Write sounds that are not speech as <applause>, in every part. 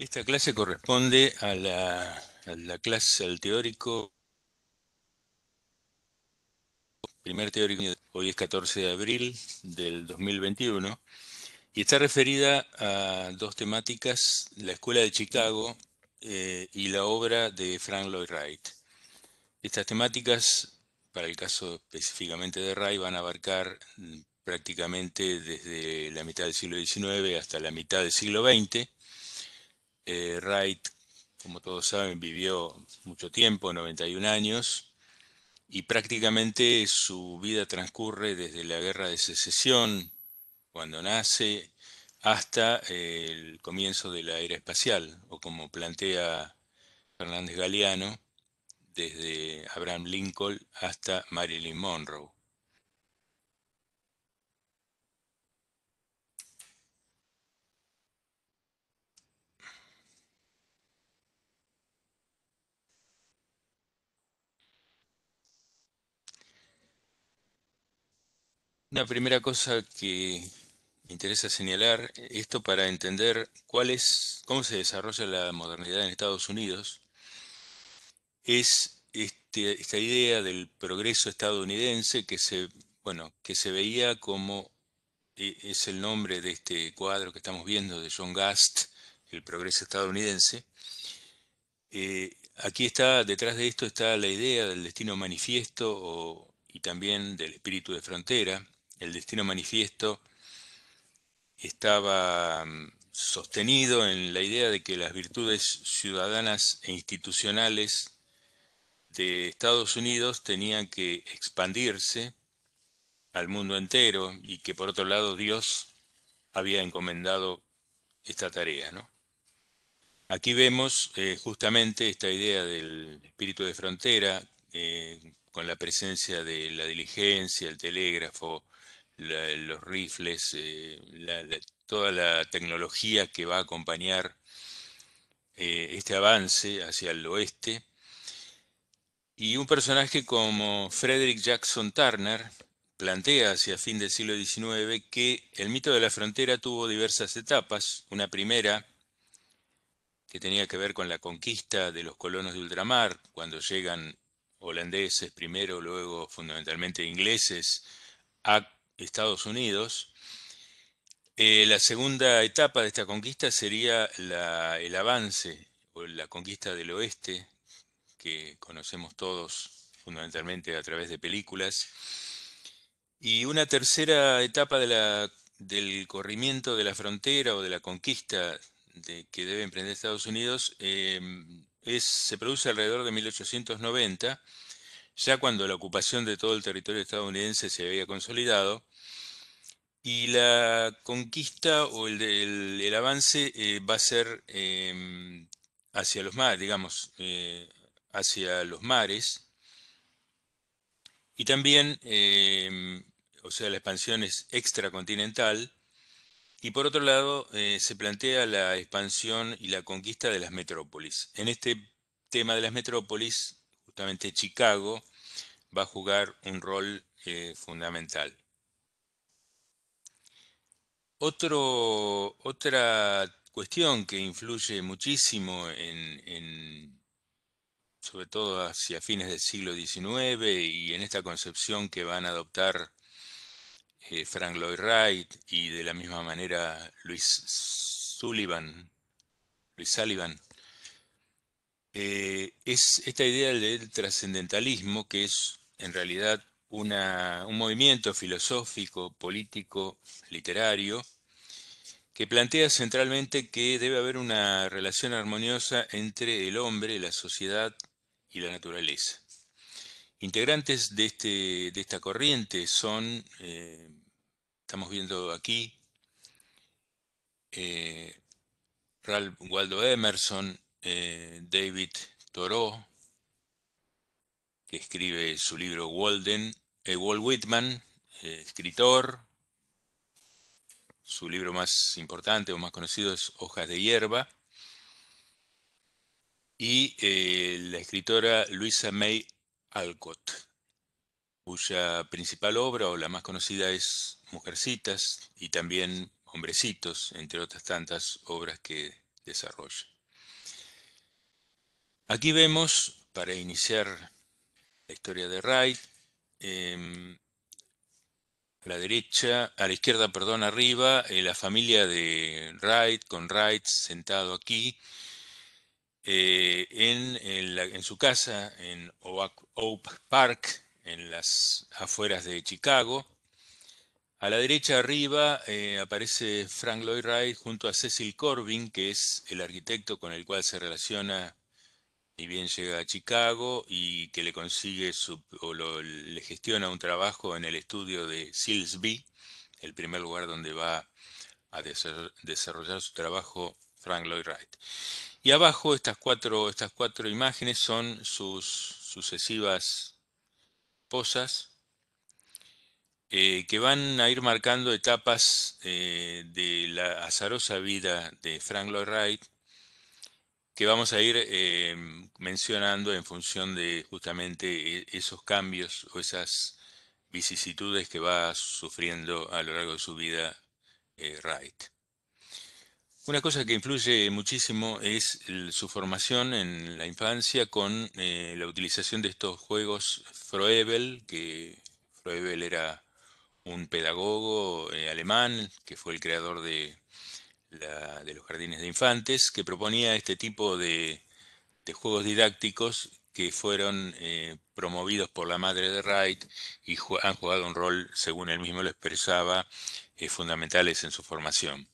Esta clase corresponde a la, clase, al teórico, primer teórico, hoy es 14 de abril del 2021, y está referida a dos temáticas, la Escuela de Chicago eh, y la obra de Frank Lloyd Wright. Estas temáticas, para el caso específicamente de Wright, van a abarcar prácticamente desde la mitad del siglo XIX hasta la mitad del siglo XX, eh, Wright, como todos saben, vivió mucho tiempo, 91 años, y prácticamente su vida transcurre desde la guerra de secesión, cuando nace, hasta eh, el comienzo de la era espacial, o como plantea Fernández Galeano, desde Abraham Lincoln hasta Marilyn Monroe. Una primera cosa que me interesa señalar, esto para entender cuál es, cómo se desarrolla la modernidad en Estados Unidos, es este, esta idea del progreso estadounidense que se, bueno, que se veía como, e, es el nombre de este cuadro que estamos viendo de John Gast, El progreso estadounidense. Eh, aquí está, detrás de esto está la idea del destino manifiesto y también del espíritu de frontera, el destino manifiesto estaba mm, sostenido en la idea de que las virtudes ciudadanas e institucionales de Estados Unidos tenían que expandirse al mundo entero y que por otro lado Dios había encomendado esta tarea. Aquí vemos eh, justamente esta idea del espíritu de frontera eh, con la presencia de la diligencia, el telégrafo, los rifles, eh, toda la tecnología que va a acompañar eh, este avance hacia el oeste. Y un personaje como Frederick Jackson Turner plantea hacia fin del siglo XIX que el mito de la frontera tuvo diversas etapas. Una primera que tenía que ver con la conquista de los colonos de ultramar, cuando llegan holandeses primero, luego fundamentalmente ingleses, a Estados Unidos. Eh, la segunda etapa de esta conquista sería el avance o la conquista del oeste, que conocemos todos fundamentalmente a través de películas. Y una tercera etapa del corrimiento de la frontera o de la conquista que debe emprender Estados Unidos em, es, se produce alrededor de 1890, ya cuando la ocupación de todo el territorio estadounidense se había consolidado y la conquista o el, avance eh, va a ser em, hacia los mares, digamos, eh, hacia los mares. Y también, em, o sea, la expansión es extracontinental. Y por otro lado, eh, se plantea la expansión y la conquista de las metrópolis. En este tema de las metrópolis, justamente Chicago va a jugar un rol fundamental otra cuestión que influye muchísimo en, sobre todo hacia fines del siglo XIX y en esta concepción que van a adoptar eh, Frank Lloyd Wright y de la misma manera Luis Sullivan, Luis eh, es esta idea del trascendentalismo que es en realidad un movimiento filosófico, político, literario, que plantea centralmente que debe haber una relación armoniosa entre el hombre, la sociedad y la naturaleza. Integrantes de, este, de esta corriente son, eh, estamos viendo aquí, eh, Ralph Waldo Emerson, eh, David Thoreau, que escribe su libro Walden, eh, Walt Whitman, eh, escritor, su libro más importante o más conocido es Hojas de Hierba, y eh, la escritora Luisa May Alcott, cuya principal obra o la más conocida es Mujercitas y también Hombrecitos, entre otras tantas obras que desarrolla. Aquí vemos, para iniciar la historia de Wright, Em, a la derecha, a la izquierda, perdón, arriba, eh, la familia de Wright, con Wright sentado aquí, eh, en, en, su casa en Oak, Park, en las afueras de Chicago. A la derecha arriba eh, aparece Frank Lloyd Wright junto a Cecil Corbin, que es el arquitecto con el cual se relaciona y bien llega a Chicago y que le consigue o le gestiona un trabajo en el estudio de Silsby, el primer lugar donde va a desarrollar su trabajo Frank Lloyd Wright. Y abajo estas cuatro, estas cuatro imágenes son sus sucesivas posas eh, que van a ir marcando etapas eh, de la azarosa vida de Frank Lloyd Wright que vamos a ir em, mencionando en función de justamente eh, esos cambios o esas vicisitudes que va sufriendo a lo largo de su vida eh, Wright. Una cosa que influye muchísimo es su formación en la infancia con eh, la utilización de estos juegos Froebel, que Froebel era un pedagogo alemán que fue el creador de de los jardines de infantes, que proponía este tipo de, juegos didácticos que fueron eh, promovidos por la madre de Wright y han jugado un rol, según él mismo lo expresaba, eh, fundamentales en su formación.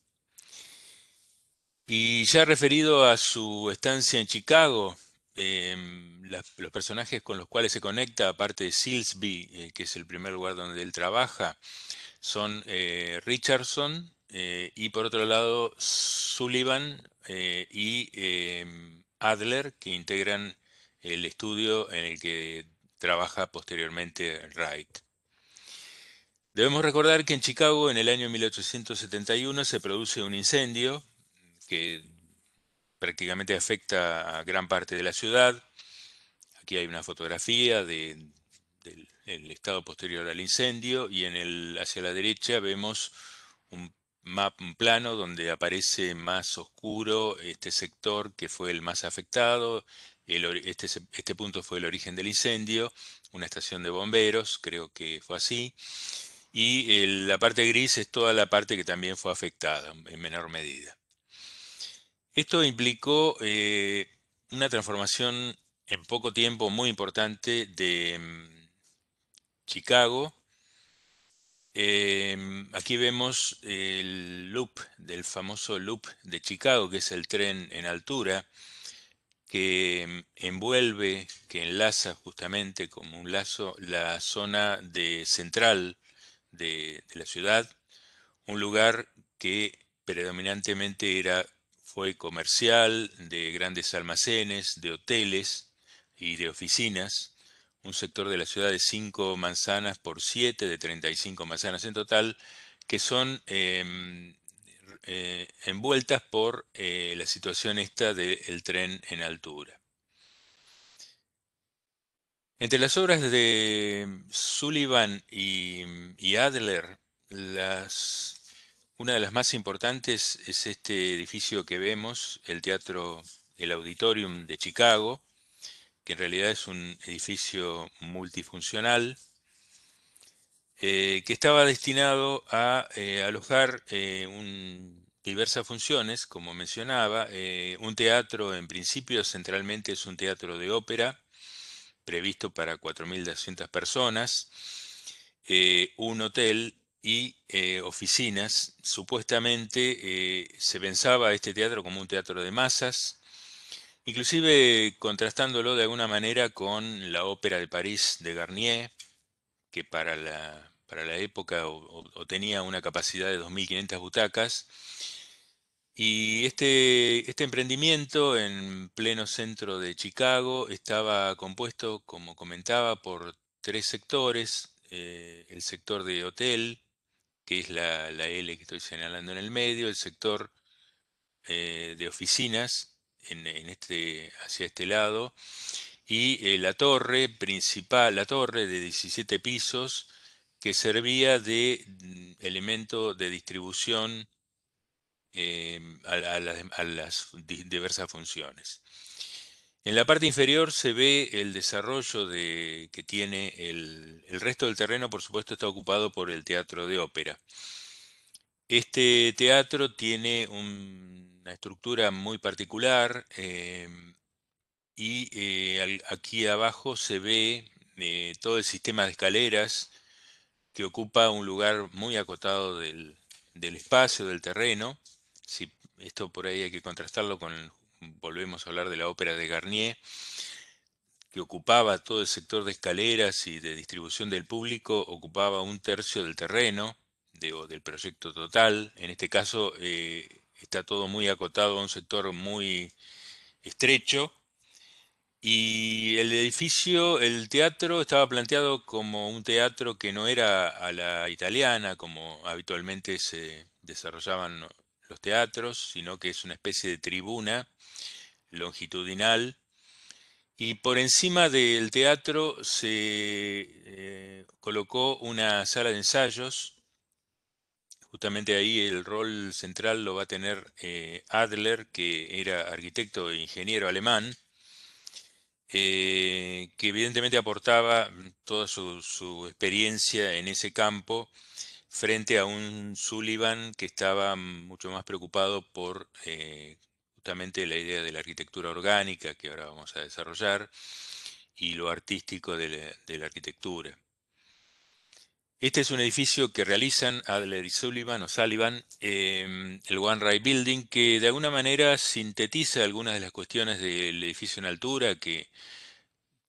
Y ya referido a su estancia en Chicago, em, los personajes con los cuales se conecta, aparte de Silsby, eh, que es el primer lugar donde él trabaja, son Richardson, eh, y por otro lado Sullivan eh, y em, Adler, que integran el estudio en el que trabaja posteriormente Wright. Debemos recordar que en Chicago en el año 1871 se produce un incendio que prácticamente afecta a gran parte de la ciudad. Aquí hay una fotografía del estado posterior al incendio y en el, hacia la derecha vemos un plano donde aparece más oscuro este sector que fue el más afectado. Este, este, punto fue el origen del incendio, una estación de bomberos, creo que fue así. Y la parte gris es toda la parte que también fue afectada en menor medida. Esto implicó eh, una transformación en poco tiempo muy importante de mm, Chicago, Em, aquí vemos el loop del famoso loop de Chicago, que es el tren en altura, que em, envuelve, que enlaza justamente como un lazo la zona de central de, de la ciudad, un lugar que predominantemente era, fue comercial, de grandes almacenes, de hoteles y de oficinas, un sector de la ciudad de 5 manzanas por 7, de 35 manzanas en total, que son em, eh, envueltas por eh, la situación esta del tren en altura. Entre las obras de Sullivan y, Adler, una de las más importantes es este edificio que vemos, el Teatro, el Auditorium de Chicago, que en realidad es un edificio multifuncional, eh, que estaba destinado a eh, alojar eh, diversas funciones, como mencionaba, un teatro en principio centralmente es un teatro de ópera, previsto para 4.200 personas, un hotel y oficinas. Supuestamente se pensaba este teatro como un teatro de masas, Inclusive contrastándolo de alguna manera con la ópera de París de Garnier, que para la, época tenía una capacidad de 2.500 butacas, y este, este, emprendimiento en pleno centro de Chicago estaba compuesto, como comentaba, por tres sectores. Eh, el sector de hotel, que es la, L que estoy señalando en el medio, el sector eh, de oficinas, en, este, hacia este lado, y eh, la torre principal, la torre de 17 pisos, que servía de mm, elemento de distribución eh, a, las, diversas funciones. En la parte inferior se ve el desarrollo de, que tiene el resto del terreno, por supuesto, está ocupado por el teatro de ópera. Este teatro tiene un una estructura muy particular em, y eh, aquí abajo se ve eh, todo el sistema de escaleras que ocupa un lugar muy acotado del, espacio, del terreno. Si, esto por ahí hay que contrastarlo con, volvemos a hablar de la ópera de Garnier, que ocupaba todo el sector de escaleras y de distribución del público, ocupaba un tercio del terreno del proyecto total. En este caso, eh, está todo muy acotado a un sector muy estrecho. Y el edificio, el teatro estaba planteado como un teatro que no era a la italiana, como habitualmente se desarrollaban los teatros, sino que es una especie de tribuna longitudinal. Y por encima del teatro se eh, colocó una sala de ensayos Justamente ahí el rol central lo va a tener eh, Adler, que era arquitecto e ingeniero alemán, eh, que evidentemente aportaba toda su, experiencia en ese campo frente a un Sullivan que estaba mucho más preocupado por eh, justamente la idea de la arquitectura orgánica que ahora vamos a desarrollar y lo artístico de la arquitectura. Este es un edificio que realizan Adler y Sullivan o em, el One Ray Building, que de alguna manera sintetiza algunas de las cuestiones del edificio en altura que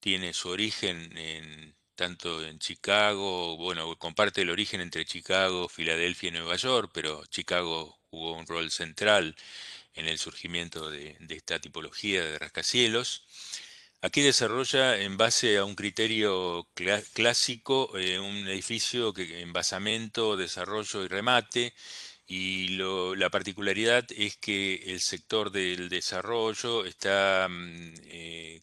tiene su origen en, tanto en Chicago, bueno, comparte el origen entre Chicago, Filadelfia y Nueva York, pero Chicago jugó un rol central en el surgimiento de esta tipología de rascacielos. Aquí desarrolla en base a un criterio clásico eh, un edificio que, en basamento, desarrollo y remate. Y la particularidad es que el sector del desarrollo está mm, eh,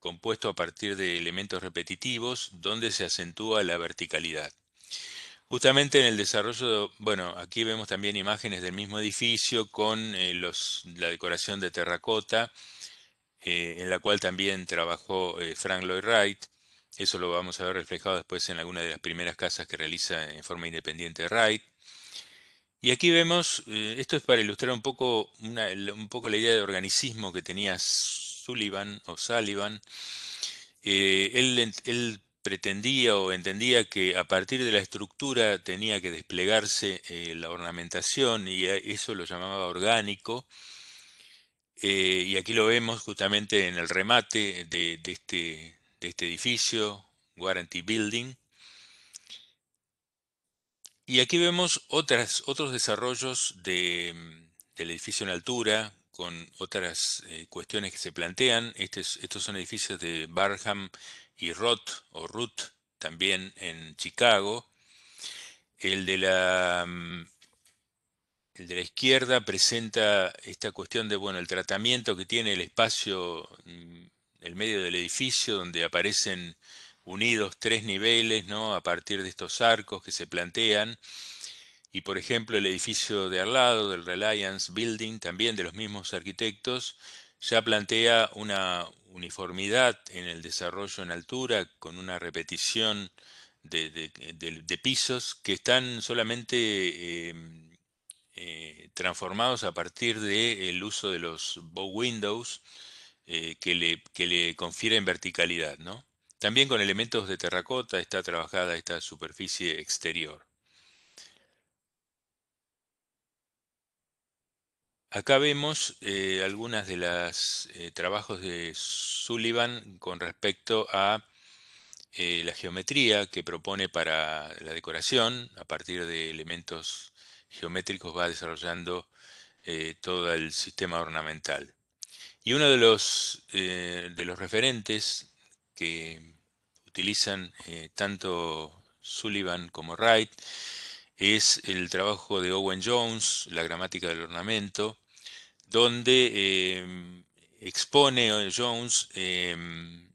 compuesto a partir de elementos repetitivos donde se acentúa la verticalidad. Justamente en el desarrollo, bueno, aquí vemos también imágenes del mismo edificio con eh, la decoración de terracota eh, en la cual también trabajó eh, Frank Lloyd Wright. Eso lo vamos a ver reflejado después en alguna de las primeras casas que realiza en forma independiente Wright. Y aquí vemos, eh, esto es para ilustrar un poco, un poco la idea de organicismo que tenía Sullivan o Sullivan. él, pretendía o entendía que a partir de la estructura tenía que desplegarse la ornamentación y eso lo llamaba orgánico eh, y aquí lo vemos justamente en el remate de, este, de este edificio, Guarantee Building. Y aquí vemos otras, otros desarrollos del edificio en altura, con otras eh, cuestiones que se plantean. Este estos son edificios de Barham y Roth, o Root también en Chicago. El de la mm, el de la izquierda presenta esta cuestión de, bueno, el tratamiento que tiene el espacio, el medio del edificio, donde aparecen unidos tres niveles, ¿no? A partir de estos arcos que se plantean. Y, por ejemplo, el edificio de al lado, del Reliance Building, también de los mismos arquitectos, ya plantea una uniformidad en el desarrollo en altura, con una repetición de, pisos que están solamente... Em, eh, transformados a partir del uso de los bow windows eh, que, le, confieren verticalidad. También con elementos de terracota está trabajada esta superficie exterior. Acá vemos eh, algunos de los trabajos de Sullivan con respecto a la geometría que propone para la decoración a partir de elementos geométricos va desarrollando eh, todo el sistema ornamental. Y uno de los, eh, de los referentes que utilizan eh, tanto Sullivan como Wright es el trabajo de Owen Jones, La gramática del ornamento, donde expone Jones em,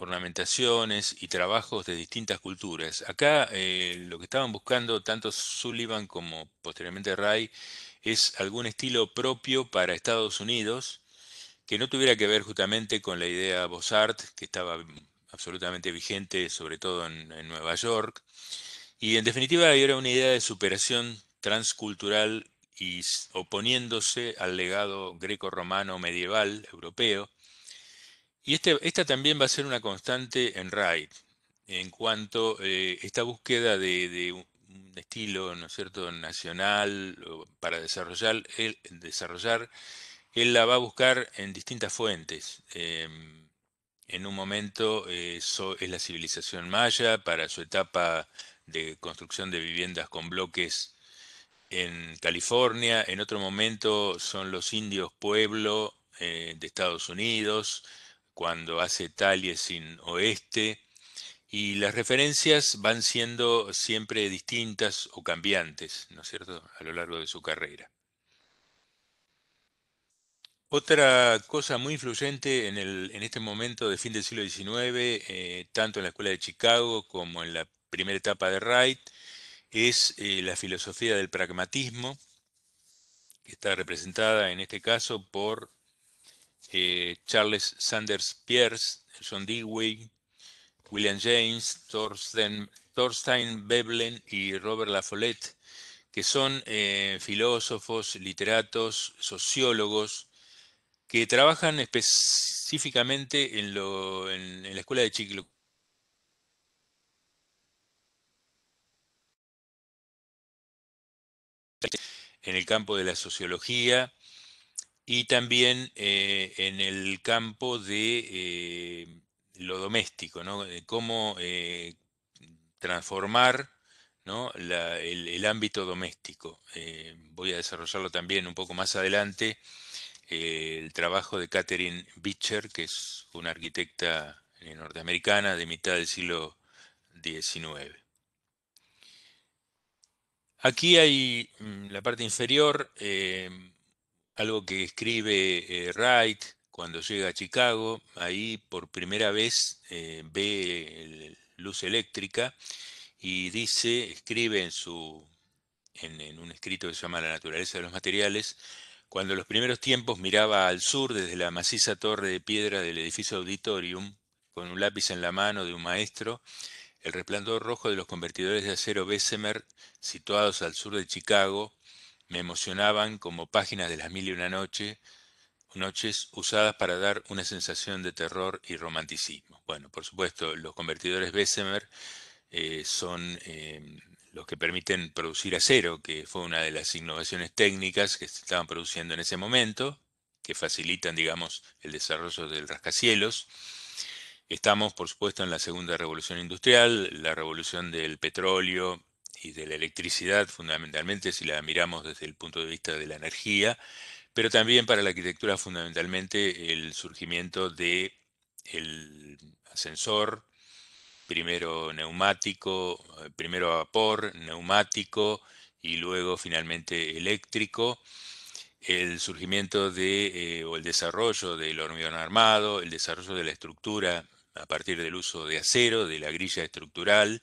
ornamentaciones y trabajos de distintas culturas. Acá eh, lo que estaban buscando tanto Sullivan como posteriormente Ray es algún estilo propio para Estados Unidos que no tuviera que ver justamente con la idea Bossart, que estaba absolutamente vigente, sobre todo en, en Nueva York. Y en definitiva era una idea de superación transcultural y oponiéndose al legado greco-romano medieval europeo y este, esta también va a ser una constante en RAID, en cuanto a eh, esta búsqueda de, un estilo, ¿no es cierto?, nacional para desarrollar, él, desarrollar, él la va a buscar en distintas fuentes. Em, en un momento eh, es la civilización maya para su etapa de construcción de viviendas con bloques en California, en otro momento son los indios pueblo eh, de Estados Unidos, cuando hace sin Oeste, y las referencias van siendo siempre distintas o cambiantes, ¿no es cierto?, a lo largo de su carrera. Otra cosa muy influyente en, este momento de fin del siglo XIX, eh, tanto en la Escuela de Chicago como en la primera etapa de Wright, es eh, la filosofía del pragmatismo, que está representada en este caso por eh, Charles Sanders Pierce, John Dewey, William James, Thorstein, Thorstein y Robert La Follette, que son eh, filósofos, literatos, sociólogos, que trabajan específicamente en, la escuela de Chiclo. en el campo de la sociología, y también eh, en el campo de eh, lo doméstico, De eh, cómo transformar el, ámbito doméstico. voy a desarrollarlo también un poco más adelante, el trabajo de Catherine Beecher, que es una arquitecta norteamericana de mitad del siglo XIX. Aquí hay mm, la parte inferior algo que escribe eh, Wright cuando llega a Chicago, ahí por primera vez eh, ve luz eléctrica y dice, escribe en, su, en, en un escrito que se llama La naturaleza de los materiales, cuando en los primeros tiempos miraba al sur desde la maciza torre de piedra del edificio auditorium, con un lápiz en la mano de un maestro, el resplandor rojo de los convertidores de acero Bessemer, situados al sur de Chicago, me emocionaban como páginas de las mil y una noche, noches usadas para dar una sensación de terror y romanticismo. Bueno, por supuesto, los convertidores Bessemer eh, son em, los que permiten producir acero, que fue una de las innovaciones técnicas que se estaban produciendo en ese momento, que facilitan, digamos, el desarrollo del rascacielos. Estamos, por supuesto, en la segunda revolución industrial, la revolución del petróleo, y de la electricidad, fundamentalmente si la miramos desde el punto de vista de la energía, pero también para la arquitectura fundamentalmente el surgimiento de el ascensor, primero neumático, eh, primero vapor, neumático y luego finalmente eléctrico, el surgimiento de eh, o el desarrollo del hormigón armado, el desarrollo de la estructura a partir del uso de acero, de la grilla estructural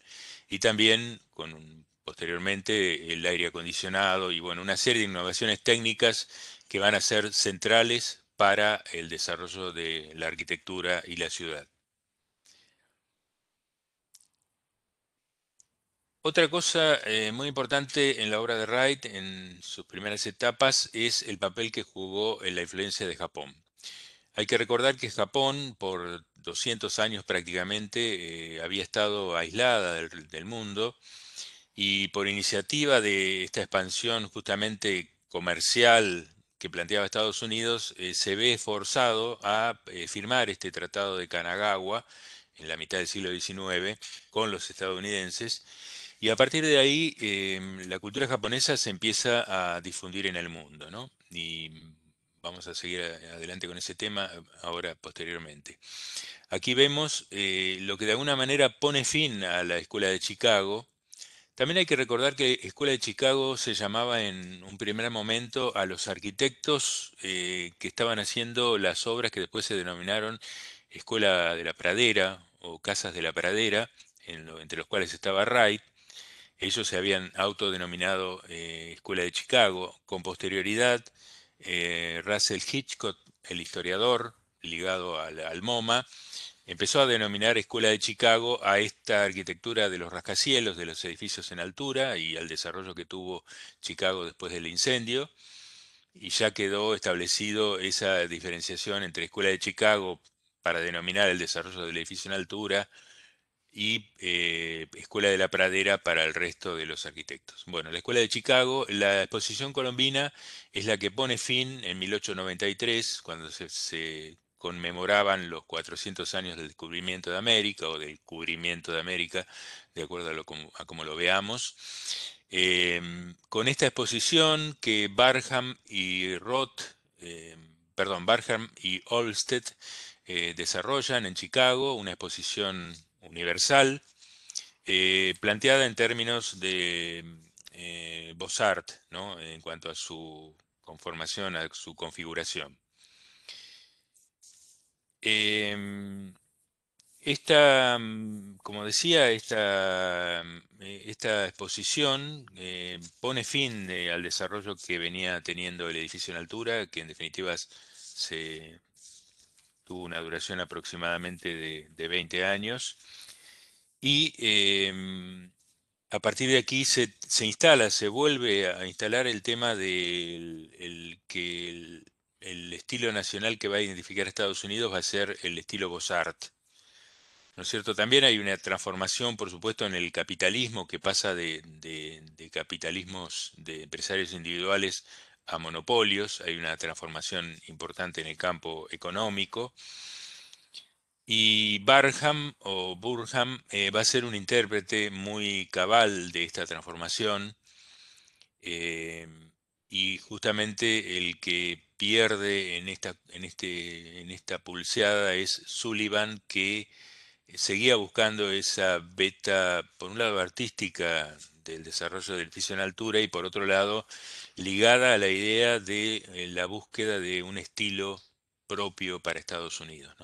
y también con un posteriormente el aire acondicionado y bueno, una serie de innovaciones técnicas que van a ser centrales para el desarrollo de la arquitectura y la ciudad. Otra cosa eh, muy importante en la obra de Wright, en sus primeras etapas, es el papel que jugó en la influencia de Japón. Hay que recordar que Japón, por 200 años prácticamente, eh, había estado aislada del mundo, y por iniciativa de esta expansión justamente comercial que planteaba Estados Unidos, eh, se ve forzado a eh, firmar este tratado de Kanagawa en la mitad del siglo XIX con los estadounidenses. Y a partir de ahí, em, la cultura japonesa se empieza a difundir en el mundo, Y vamos a seguir adelante con ese tema eh, ahora posteriormente. Aquí vemos lo que de alguna manera pone fin a la escuela de Chicago, también hay que recordar que Escuela de Chicago se llamaba en un primer momento a los arquitectos eh, que estaban haciendo las obras que después se denominaron Escuela de la Pradera o Casas de la Pradera, entre los cuales estaba Wright. Ellos se habían autodenominado eh, Escuela de Chicago. Con posterioridad, eh, Russell Hitchcock, el historiador ligado al MoMA, empezó a denominar Escuela de Chicago a esta arquitectura de los rascacielos, de los edificios en altura y al desarrollo que tuvo Chicago después del incendio. Y ya quedó establecido esa diferenciación entre Escuela de Chicago para denominar el desarrollo del edificio en altura y eh, Escuela de la Pradera para el resto de los arquitectos. Bueno, la Escuela de Chicago, la exposición colombina es la que pone fin en 1893, cuando se conmemoraban los 400 años del descubrimiento de América o del cubrimiento de América, de acuerdo a, lo, como lo veamos. Em, con esta exposición que Barham y Roth, em, perdón, Barham y Olsted eh, desarrollan en Chicago, una exposición universal, eh, planteada en términos de eh, beaux en cuanto a su conformación, a su configuración. Em, esta, mm, como decía, esta, mm, eh, exposición eh, pone fin eh, al desarrollo que venía teniendo el edificio en altura, que en definitiva tuvo una duración aproximadamente de, 20 años. Y em, a partir de aquí se, instala, se vuelve a instalar el tema del que el, el estilo nacional que va a identificar a Estados Unidos va a ser el estilo Bozart. ¿No es cierto? También hay una transformación, por supuesto, en el capitalismo que pasa de, capitalismos de empresarios individuales a monopolios. Hay una transformación importante en el campo económico. Y Barham o Burham eh, va a ser un intérprete muy cabal de esta transformación. Eh, y justamente el que pierde en esta, en este, en esta pulseada es Sullivan, que eh, seguía buscando esa beta, por un lado artística del desarrollo del piso en altura y por otro lado ligada a la idea de eh, la búsqueda de un estilo propio para Estados Unidos.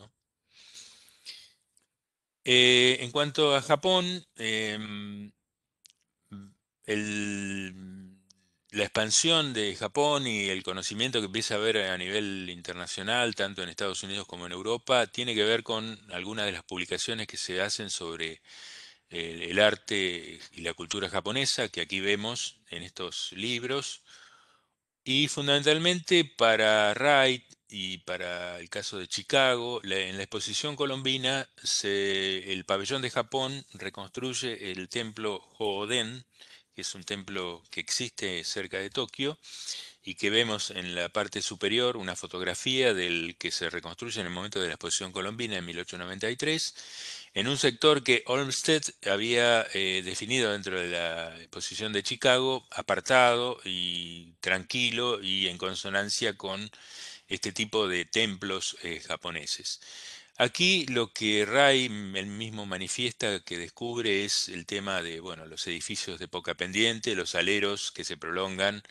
Eh, en cuanto a Japón, em, el la expansión de Japón y el conocimiento que empieza a haber a nivel internacional, tanto en Estados Unidos como en Europa, tiene que ver con algunas de las publicaciones que se hacen sobre el, arte y la cultura japonesa, que aquí vemos en estos libros. Y fundamentalmente para Wright y para el caso de Chicago, en la exposición colombina, se, el pabellón de Japón reconstruye el templo Hōden es un templo que existe cerca de Tokio y que vemos en la parte superior una fotografía del que se reconstruye en el momento de la exposición colombina en 1893, en un sector que Olmsted había eh, definido dentro de la exposición de Chicago, apartado y tranquilo y en consonancia con este tipo de templos eh, japoneses. Aquí lo que Ray el mismo manifiesta que descubre es el tema de bueno, los edificios de poca pendiente, los aleros que se prolongan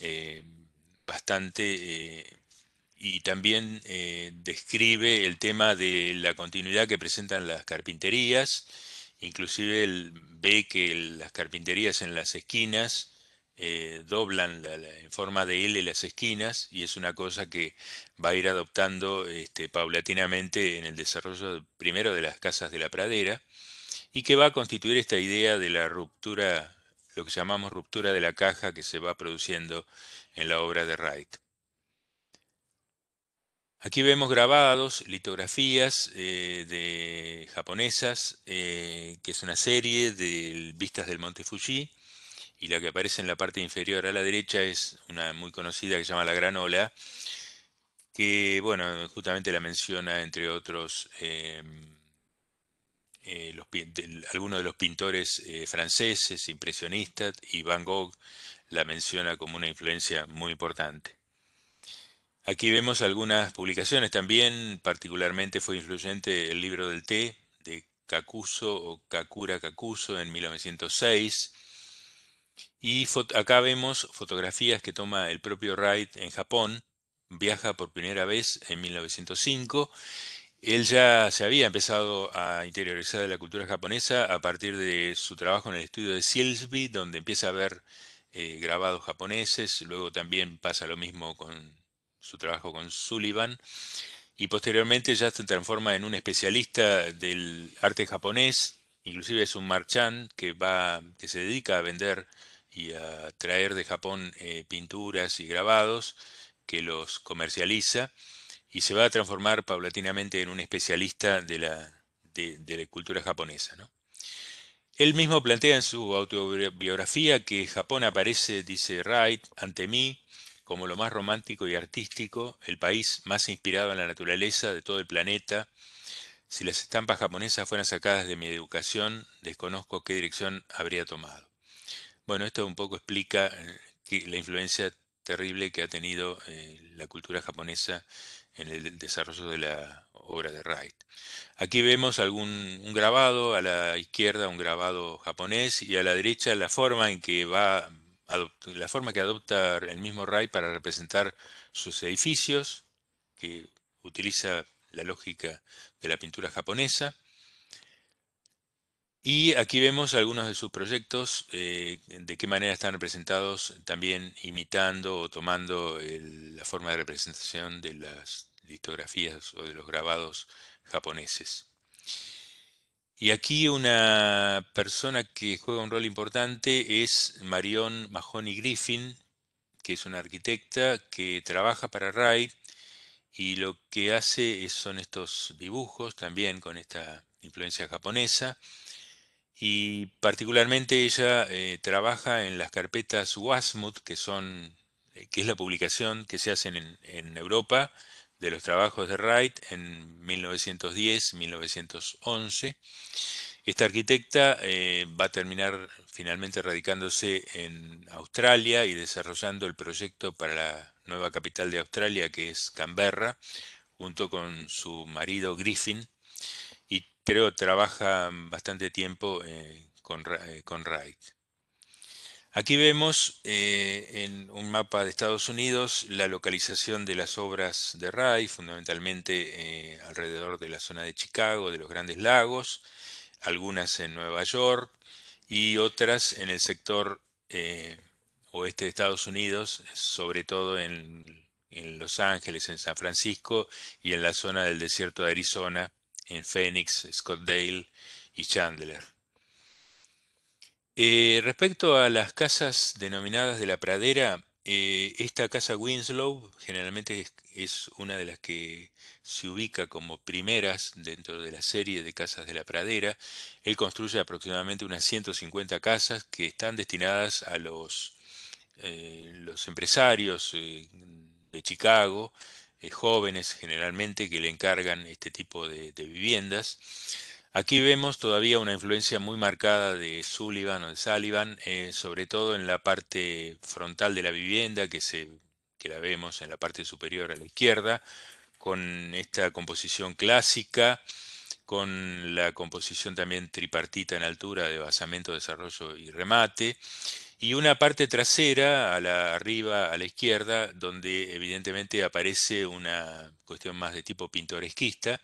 eh, bastante eh, y también eh, describe el tema de la continuidad que presentan las carpinterías, inclusive ve que las carpinterías en las esquinas eh, doblan en forma de L las esquinas y es una cosa que va a ir adoptando este, paulatinamente en el desarrollo primero de las casas de la pradera y que va a constituir esta idea de la ruptura, lo que llamamos ruptura de la caja que se va produciendo en la obra de Wright. Aquí vemos grabados, litografías eh, de japonesas, eh, que es una serie de vistas del monte Fuji, y la que aparece en la parte inferior a la derecha es una muy conocida que se llama la granola, que bueno, justamente la menciona entre otros em, eh, algunos de los pintores eh, franceses, impresionistas, y Van Gogh la menciona como una influencia muy importante. Aquí vemos algunas publicaciones también, particularmente fue influyente el libro del té de Kakuso o Kakura Kakuso en 1906, y acá vemos fotografías que toma el propio Wright en Japón. Viaja por primera vez en 1905. Él ya se había empezado a interiorizar de la cultura japonesa a partir de su trabajo en el estudio de Silsby, donde empieza a ver eh, grabados japoneses. Luego también pasa lo mismo con su trabajo con Sullivan. Y posteriormente ya se transforma en un especialista del arte japonés. Inclusive es un marchand que, va, que se dedica a vender y a traer de Japón eh, pinturas y grabados que los comercializa y se va a transformar paulatinamente en un especialista de la, de, la cultura japonesa. Él mismo plantea en su autobiografía que Japón aparece, dice Wright, ante mí como lo más romántico y artístico, el país más inspirado en la naturaleza de todo el planeta. Si las estampas japonesas fueran sacadas de mi educación, desconozco qué dirección habría tomado. Bueno, esto un poco explica eh, la influencia terrible que ha tenido eh, la cultura japonesa en el desarrollo de la obra de Wright. Aquí vemos algún, un grabado, a la izquierda un grabado japonés y a la derecha la forma en que va la forma que adopta el mismo Wright para representar sus edificios, que utiliza la lógica de la pintura japonesa. Y aquí vemos algunos de sus proyectos, eh, de qué manera están representados, también imitando o tomando la forma de representación de las litografías o de los grabados japoneses. Y aquí una persona que juega un rol importante es Marion Mahoney Griffin, que es una arquitecta que trabaja para Rai y lo que hace son estos dibujos también con esta influencia japonesa y particularmente ella eh, trabaja en las carpetas Wasmuth, que, son, eh, que es la publicación que se hace en, Europa de los trabajos de Wright en 1910-1911. Esta arquitecta eh, va a terminar finalmente radicándose en Australia y desarrollando el proyecto para la nueva capital de Australia, que es Canberra, junto con su marido Griffin, que trabaja bastante tiempo eh, con, Wright. Eh, Aquí vemos eh, en un mapa de Estados Unidos la localización de las obras de Wright, fundamentalmente alrededor de la zona de Chicago, de los Grandes Lagos, algunas en Nueva York y otras en el sector oeste de Estados Unidos, sobre todo en Los Ángeles, en San Francisco y en la zona del desierto de Arizona, en Phoenix, Scottsdale y Chandler. Eh, respecto a las casas denominadas de la pradera, eh, esta casa Winslow generalmente es, una de las que se ubica como primeras dentro de la serie de casas de la pradera. Él construye aproximadamente unas 150 casas que están destinadas a los, eh, los empresarios de Chicago eh, jóvenes generalmente que le encargan este tipo de, viviendas. Aquí vemos todavía una influencia muy marcada de Sullivan o de Sullivan, eh, sobre todo en la parte frontal de la vivienda, que, se, que la vemos en la parte superior a la izquierda, con esta composición clásica, con la composición también tripartita en altura de basamento, desarrollo y remate y una parte trasera a la arriba a la izquierda donde evidentemente aparece una cuestión más de tipo pintoresquista.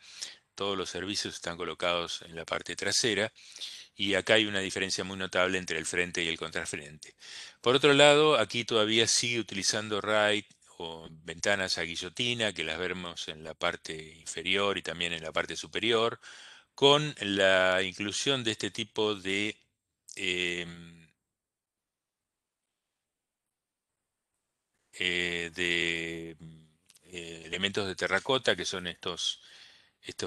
Todos los servicios están colocados en la parte trasera y acá hay una diferencia muy notable entre el frente y el contrafrente. Por otro lado, aquí todavía sigue utilizando RAID o ventanas a guillotina que las vemos en la parte inferior y también en la parte superior con la inclusión de este tipo de em, Eh, de mm, eh, elementos de terracota, que son estos,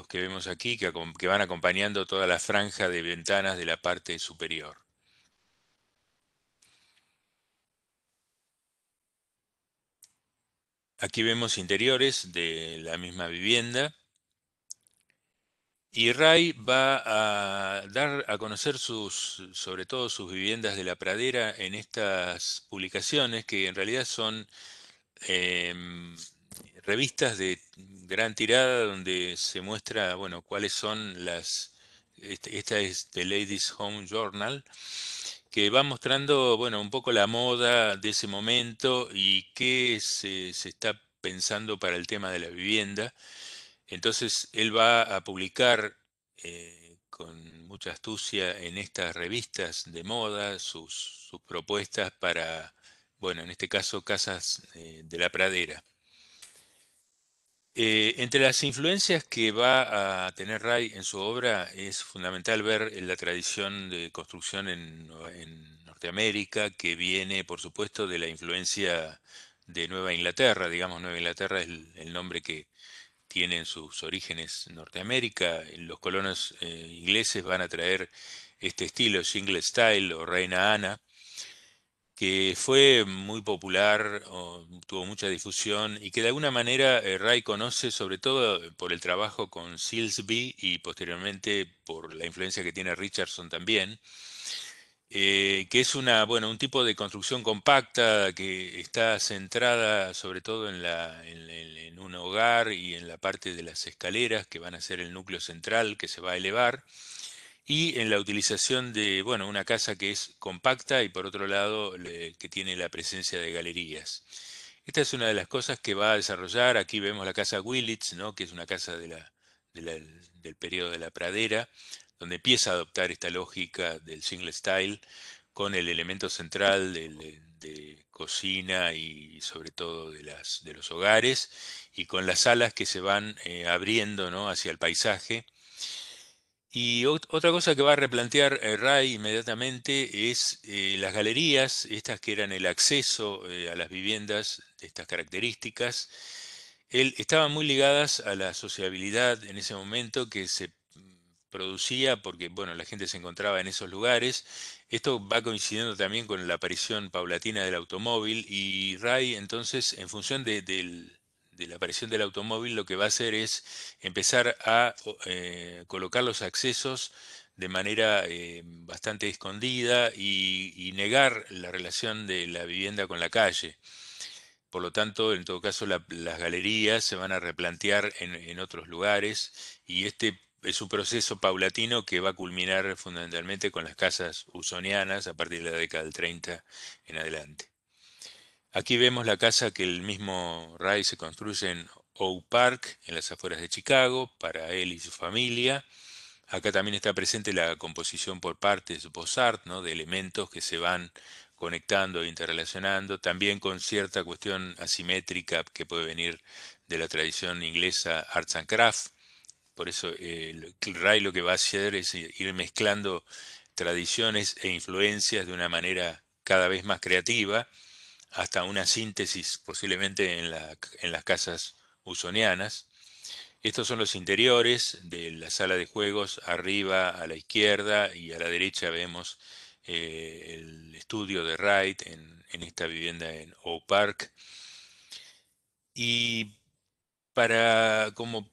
que vemos aquí, que, van acompañando toda la franja de ventanas de la parte superior. Aquí vemos interiores de la misma vivienda. Y Ray va a dar a conocer sus, sobre todo sus viviendas de la pradera en estas publicaciones que en realidad son em, revistas de gran tirada donde se muestra, bueno, cuáles son las, este, esta es The Ladies Home Journal, que va mostrando, bueno, un poco la moda de ese momento y qué se, se está pensando para el tema de la vivienda. Entonces él va a publicar eh, con mucha astucia en estas revistas de moda sus, propuestas para, bueno, en este caso, casas eh, de la pradera. Eh, entre las influencias que va a tener Ray en su obra es fundamental ver la tradición de construcción en, Norteamérica, que viene, por supuesto, de la influencia de Nueva Inglaterra. Digamos, Nueva Inglaterra es el nombre que, tienen sus orígenes en Norteamérica. Los colonos eh, ingleses van a traer este estilo, single style o reina Ana, que fue muy popular, o, tuvo mucha difusión y que de alguna manera eh, Ray conoce sobre todo por el trabajo con Silsby y posteriormente por la influencia que tiene Richardson también. Eh, que es una, bueno, un tipo de construcción compacta que está centrada sobre todo en, la, en, un hogar y en la parte de las escaleras que van a ser el núcleo central que se va a elevar y en la utilización de bueno, una casa que es compacta y por otro lado que tiene la presencia de galerías. Esta es una de las cosas que va a desarrollar. Aquí vemos la casa Willits, ¿no? que es una casa del periodo de la pradera, donde empieza a adoptar esta lógica del single style con el elemento central eh, de, cocina y sobre todo de, los hogares y con las salas que se van eh, abriendo ¿no? hacia el paisaje. Y otra cosa que va a replantear eh, Ray inmediatamente es las galerías, estas que eran el acceso a las viviendas de estas características, estaban muy ligadas a la sociabilidad en ese momento que se producía porque bueno, la gente se encontraba en esos lugares. Esto va coincidiendo también con la aparición paulatina del automóvil y Ray entonces en función de, la aparición del automóvil lo que va a hacer es empezar a eh, colocar los accesos de manera eh, bastante escondida y, negar la relación de la vivienda con la calle. Por lo tanto, en todo caso, las galerías se van a replantear en, otros lugares y este es un proceso paulatino que va a culminar fundamentalmente con las casas usonianas a partir de la década del 30 en adelante. Aquí vemos la casa que el mismo Ray se construye en Oak Park, en las afueras de Chicago, para él y su familia. Acá también está presente la composición por partes de ¿no? de elementos que se van conectando e interrelacionando, también con cierta cuestión asimétrica que puede venir de la tradición inglesa Arts and Crafts, por eso eh, el Rai lo que va a hacer es eh, ir mezclando tradiciones e influencias de una manera cada vez más creativa, hasta una síntesis posiblemente en, las casas usonianas. Estos son los interiores de la sala de juegos, arriba a la izquierda y a la derecha vemos eh, el estudio de Wright en, esta vivienda en Oak Park. Y para como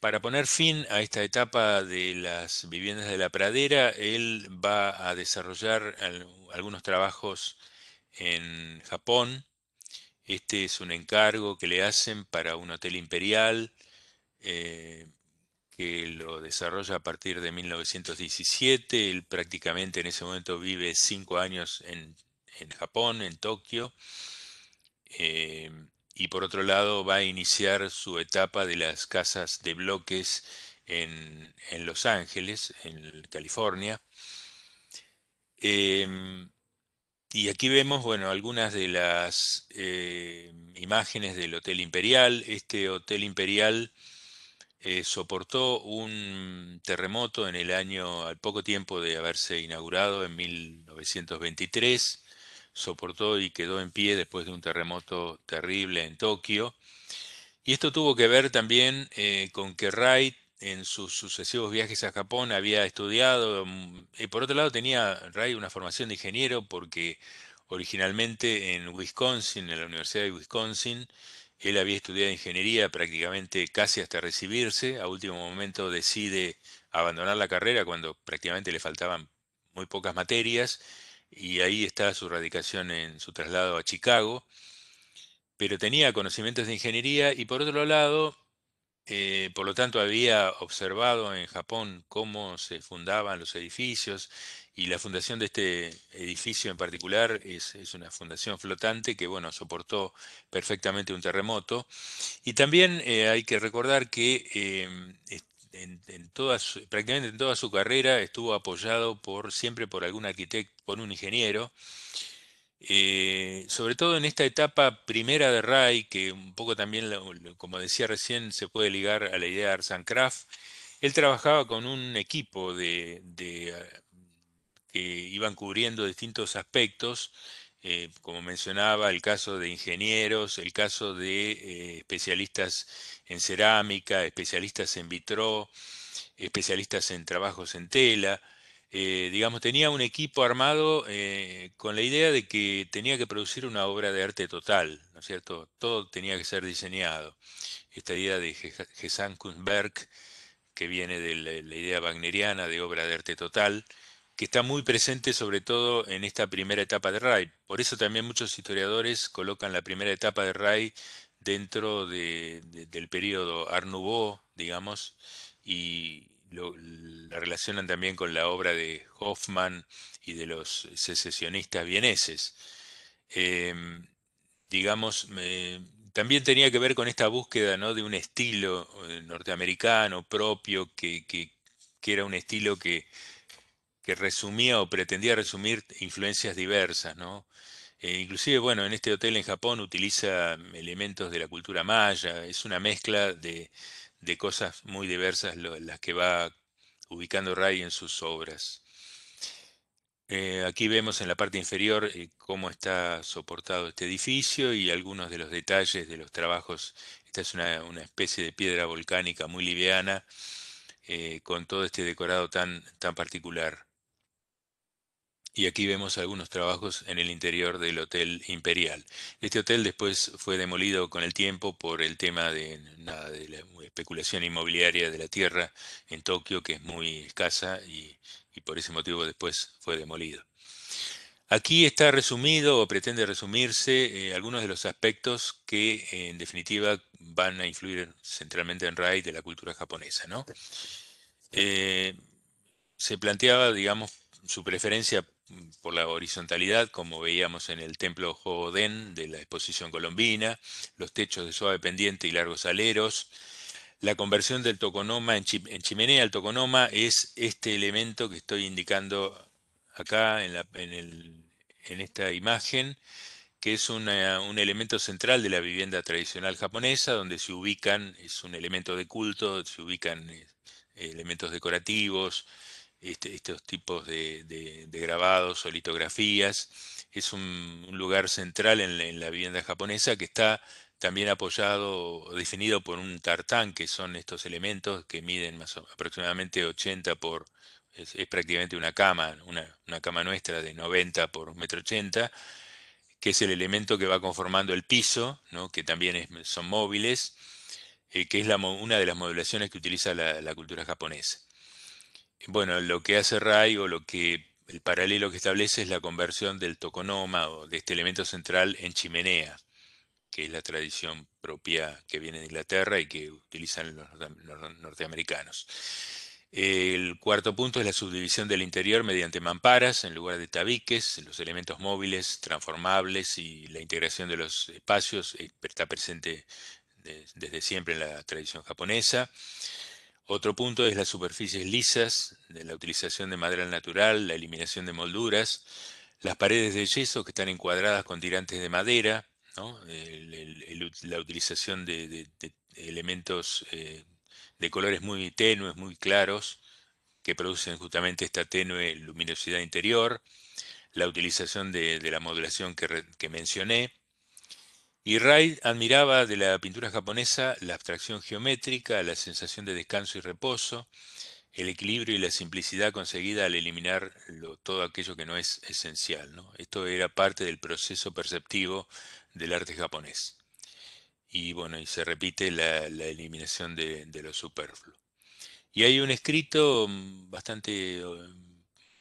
para poner fin a esta etapa de las viviendas de la pradera, él va a desarrollar algunos trabajos en Japón. Este es un encargo que le hacen para un hotel imperial eh, que lo desarrolla a partir de 1917. Él prácticamente en ese momento vive cinco años en, Japón, en Tokio. Eh, y por otro lado va a iniciar su etapa de las casas de bloques en, Los Ángeles, en California. Em, y aquí vemos, bueno, algunas de las eh, imágenes del Hotel Imperial. Este Hotel Imperial eh, soportó un terremoto en el año, al poco tiempo de haberse inaugurado, en 1923 soportó y quedó en pie después de un terremoto terrible en Tokio. Y esto tuvo que ver también eh, con que Wright en sus sucesivos viajes a Japón había estudiado, mm, y por otro lado tenía Wright una formación de ingeniero porque originalmente en Wisconsin, en la Universidad de Wisconsin, él había estudiado ingeniería prácticamente casi hasta recibirse, a último momento decide abandonar la carrera cuando prácticamente le faltaban muy pocas materias y ahí está su radicación en su traslado a Chicago, pero tenía conocimientos de ingeniería y por otro lado, eh, por lo tanto había observado en Japón cómo se fundaban los edificios y la fundación de este edificio en particular es, una fundación flotante que, bueno, soportó perfectamente un terremoto. Y también eh, hay que recordar que em, en, prácticamente en toda su carrera estuvo apoyado por, siempre por algún arquitecto, por un ingeniero. Eh, sobre todo en esta etapa primera de Ray, que un poco también, como decía recién, se puede ligar a la idea de Arsan Kraft, él trabajaba con un equipo de, eh, que iban cubriendo distintos aspectos eh, como mencionaba, el caso de ingenieros, el caso de eh, especialistas en cerámica, especialistas en vitro, especialistas en trabajos en tela. Eh, digamos, tenía un equipo armado con la idea de que tenía que producir una obra de arte total, ¿no es cierto? Todo tenía que ser diseñado. Esta idea de Gesan que viene de la idea wagneriana de obra de arte total, que está muy presente sobre todo en esta primera etapa de Ray. Por eso también muchos historiadores colocan la primera etapa de Ray dentro del periodo Art digamos, y la relacionan también con la obra de Hoffman y de los secesionistas vieneses. Em, digamos, eh, también tenía que ver con esta búsqueda ¿no? de un estilo eh, norteamericano propio, que era un estilo que que resumía o pretendía resumir influencias diversas, ¿no? Eh, inclusive, bueno, en este hotel en Japón utiliza elementos de la cultura maya, es una mezcla de, cosas muy diversas las que va ubicando Ray en sus obras. Eh, aquí vemos en la parte inferior eh, cómo está soportado este edificio y algunos de los detalles de los trabajos. Esta es una, una especie de piedra volcánica muy liviana con todo este decorado tan, tan particular. Y aquí vemos algunos trabajos en el interior del Hotel Imperial. Este hotel después fue demolido con el tiempo por el tema de, la especulación inmobiliaria de la tierra en Tokio, que es muy escasa y, por ese motivo después fue demolido. Aquí está resumido o pretende resumirse eh, algunos de los aspectos que en definitiva van a influir centralmente en RAI de la cultura japonesa. Eh, se planteaba, digamos, su preferencia por la horizontalidad, como veíamos en el templo Jodén de la exposición colombina, los techos de suave pendiente y largos aleros. La conversión del toconoma en, chimenea al toconoma es este elemento que estoy indicando acá en, esta imagen, que es un elemento central de la vivienda tradicional japonesa, donde se ubican, es un elemento de culto, se ubican eh, elementos decorativos, este, estos tipos de, grabados o litografías. Es un, lugar central en la, vivienda japonesa que está también apoyado o definido por un tartán, que son estos elementos que miden aproximadamente 80 por, es, prácticamente una cama, una, cama nuestra de 90 por 1,80 m, que es el elemento que va conformando el piso, ¿no? que también son móviles, eh, que es una de las modulaciones que utiliza la cultura japonesa. Bueno, lo que hace Ray o lo que el paralelo que establece es la conversión del toconoma o de este elemento central en chimenea, que es la tradición propia que viene de Inglaterra y que utilizan los norteamericanos. El cuarto punto es la subdivisión del interior mediante mamparas en lugar de tabiques, los elementos móviles, transformables y la integración de los espacios eh, está presente desde siempre en la tradición japonesa. Otro punto es las superficies lisas, de la utilización de madera natural, la eliminación de molduras, las paredes de yeso que están encuadradas con tirantes de madera, la utilización de, elementos eh, de colores muy tenues, muy claros, que producen justamente esta tenue luminosidad interior, la utilización de, la modulación que mencioné, y Wright admiraba de la pintura japonesa la abstracción geométrica, la sensación de descanso y reposo, el equilibrio y la simplicidad conseguida al eliminar todo aquello que no es esencial. Esto era parte del proceso perceptivo del arte japonés. Y bueno, y se repite la, eliminación de, de, lo superfluo. Y hay un escrito mm, bastante eh,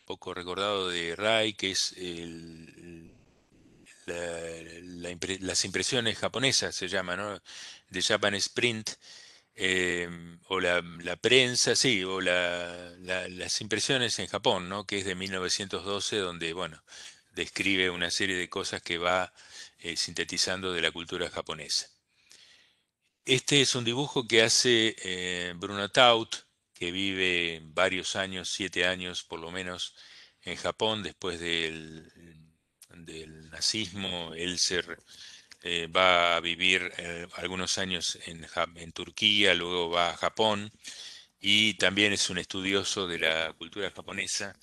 poco recordado de Ray, que es el, las impresiones japonesas, se llama, ¿no? De Japan Sprint, em, o la, prensa, sí, o las impresiones en Japón, ¿no? Que es de 1912, donde, bueno, describe una serie de cosas que va eh, sintetizando de la cultura japonesa. Este es un dibujo que hace eh, Bruno Taut, que vive varios años, siete años por lo menos, en Japón después del del nazismo, Elser eh, va a vivir eh, algunos años en, en, Turquía, luego va a Japón y también es un estudioso de la cultura japonesa.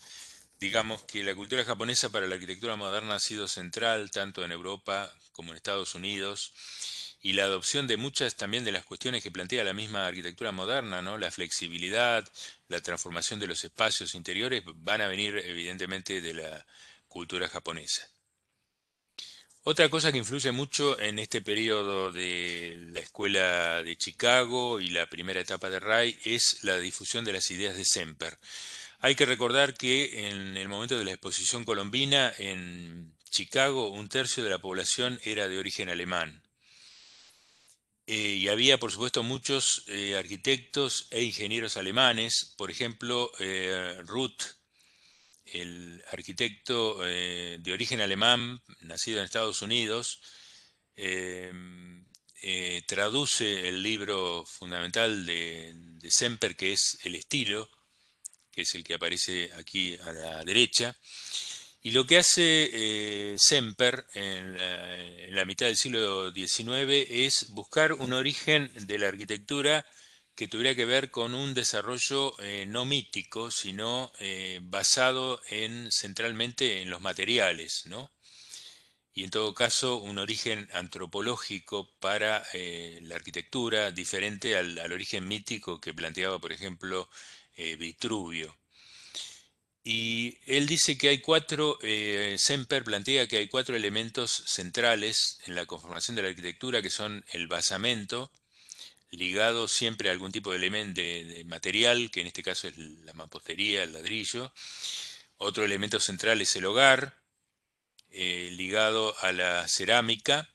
Digamos que la cultura japonesa para la arquitectura moderna ha sido central tanto en Europa como en Estados Unidos y la adopción de muchas también de las cuestiones que plantea la misma arquitectura moderna, ¿no? la flexibilidad, la transformación de los espacios interiores, van a venir evidentemente de la cultura japonesa. Otra cosa que influye mucho en este periodo de la escuela de Chicago y la primera etapa de Ray es la difusión de las ideas de Semper. Hay que recordar que en el momento de la exposición colombina en Chicago un tercio de la población era de origen alemán. Eh, y había, por supuesto, muchos eh, arquitectos e ingenieros alemanes. Por ejemplo, eh, Ruth el arquitecto eh, de origen alemán, nacido en Estados Unidos, eh, eh, traduce el libro fundamental de, Semper, que es El estilo, que es el que aparece aquí a la derecha. Y lo que hace Semper en la, en la mitad del siglo XIX es buscar un origen de la arquitectura que tuviera que ver con un desarrollo eh, no mítico, sino eh, basado en, centralmente en los materiales, ¿no? Y en todo caso, un origen antropológico para eh, la arquitectura, diferente al, origen mítico que planteaba, por ejemplo, Vitruvio. Y él dice que hay cuatro, Semper plantea que hay cuatro elementos centrales en la conformación de la arquitectura, que son el basamento, ligado siempre a algún tipo de elemento de, material, que en este caso es la mampostería, el ladrillo. Otro elemento central es el hogar, eh, ligado a la cerámica.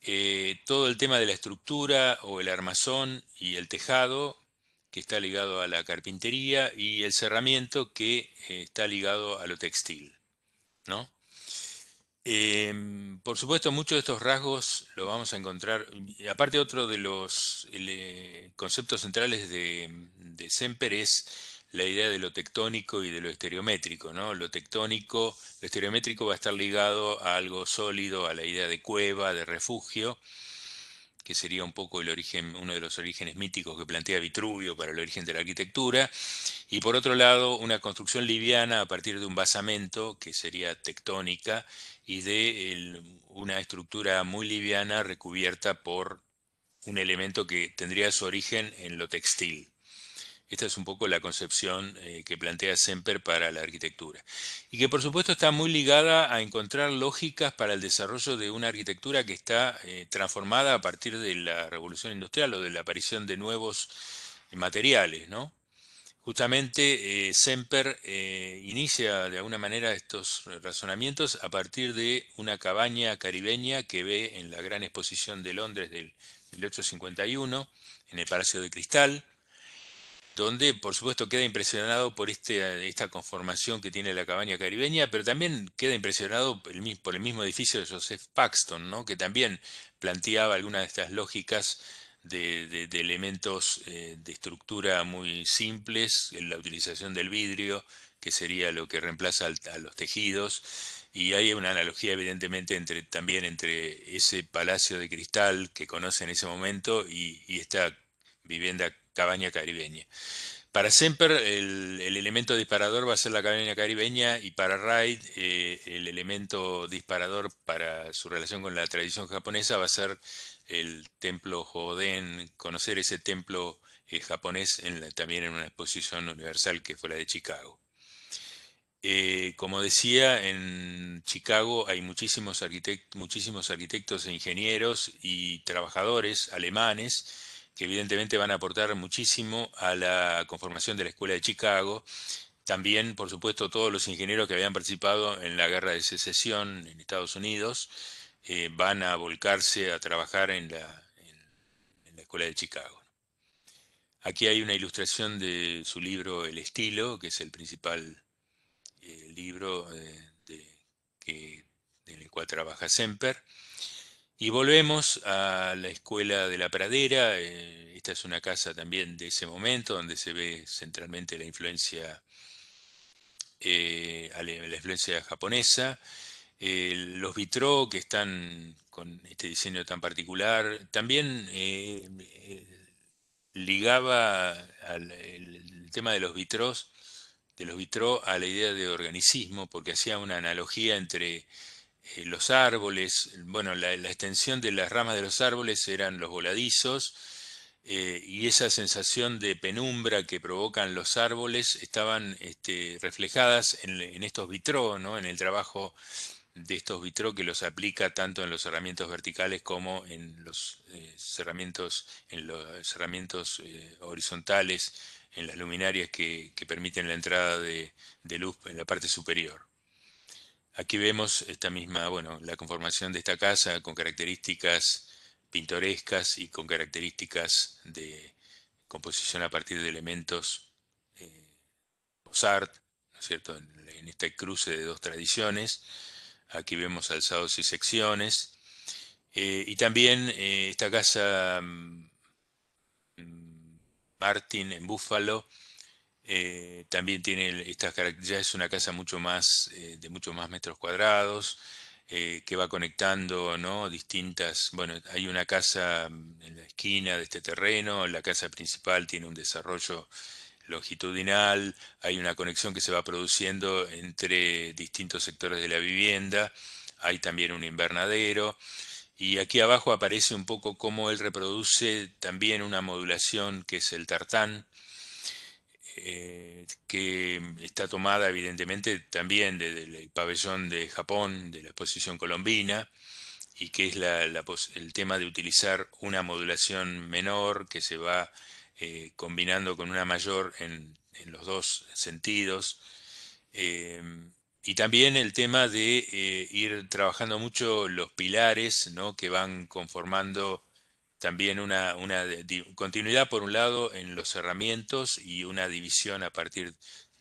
Eh, todo el tema de la estructura o el armazón y el tejado, que está ligado a la carpintería, y el cerramiento, que eh, está ligado a lo textil. ¿no? Em, por supuesto, muchos de estos rasgos lo vamos a encontrar. aparte, otro de los eh, conceptos centrales de, Semper es la idea de lo tectónico y de lo estereométrico. Lo tectónico, lo estereométrico va a estar ligado a algo sólido, a la idea de cueva, de refugio, que sería un poco el origen, uno de los orígenes míticos que plantea Vitruvio para el origen de la arquitectura. Y por otro lado, una construcción liviana a partir de un basamento, que sería tectónica y de una estructura muy liviana recubierta por un elemento que tendría su origen en lo textil. Esta es un poco la concepción eh, que plantea Semper para la arquitectura. Y que por supuesto está muy ligada a encontrar lógicas para el desarrollo de una arquitectura que está eh, transformada a partir de la revolución industrial o de la aparición de nuevos eh, materiales, ¿no? Justamente eh, Semper eh, inicia de alguna manera estos razonamientos a partir de una cabaña caribeña que ve en la gran exposición de Londres del 1851, en el Palacio de Cristal, donde por supuesto queda impresionado por este, esta conformación que tiene la cabaña caribeña, pero también queda impresionado por el, el mismo edificio de Joseph Paxton, ¿no? que también planteaba algunas de estas lógicas de, elementos eh, de estructura muy simples, la utilización del vidrio, que sería lo que reemplaza a los tejidos, y hay una analogía evidentemente también entre ese palacio de cristal que conoce en ese momento y, esta vivienda cabaña caribeña. Para Semper el, elemento disparador va a ser la cabaña caribeña y para Wright eh, el elemento disparador para su relación con la tradición japonesa va a ser el templo Joden, conocer ese templo eh, japonés también en una exposición universal que fue la de Chicago. Eh, como decía, en Chicago hay muchísimos, muchísimos arquitectos e ingenieros y trabajadores alemanes que evidentemente van a aportar muchísimo a la conformación de la Escuela de Chicago. También, por supuesto, todos los ingenieros que habían participado en la guerra de secesión en Estados Unidos eh, van a volcarse a trabajar en la, Escuela de Chicago. Aquí hay una ilustración de su libro El estilo, que es el principal eh, libro eh, de, en el cual trabaja Semper. Y volvemos a la escuela de la pradera. esta es una casa también de ese momento, donde se ve centralmente la influencia, la influencia japonesa. Eh, los vitró que están con este diseño tan particular. También eh, eh, ligaba el, tema de los vitros, de los vitró a la idea de organicismo, porque hacía una analogía entre los árboles, bueno, la, extensión de las ramas de los árboles eran los voladizos, y esa sensación de penumbra que provocan los árboles estaban este, reflejadas en, estos vitró, en el trabajo de estos que los aplica tanto en los cerramientos verticales como en los eh, cerramientos, en los cerramientos eh, horizontales, en las luminarias que, permiten la entrada de, luz en la parte superior. Aquí vemos esta misma, bueno, la conformación de esta casa con características pintorescas y con características de composición a partir de elementos eh, Mozart, ¿no es cierto?, en este cruce de dos tradiciones. Aquí vemos alzados y secciones. Eh, y también eh, esta casa mm, Martin en Búfalo eh, también tiene estas características. Es una casa mucho más, de muchos más metros cuadrados. que va conectando ¿no? distintas, bueno, hay una casa mm, en la esquina de este terreno, la casa principal tiene un desarrollo longitudinal, hay una conexión que se va produciendo entre distintos sectores de la vivienda, hay también un invernadero y aquí abajo aparece un poco cómo él reproduce también una modulación que es el tartán, eh, que está tomada evidentemente también del el pabellón de Japón, de la exposición colombina, y que es el tema de utilizar una modulación menor que se va eh, combinando con una mayor en, los dos sentidos. Em, y también el tema de eh, ir trabajando mucho los pilares ¿no? que van conformando también una, continuidad, por un lado, en los herramientas y una división a partir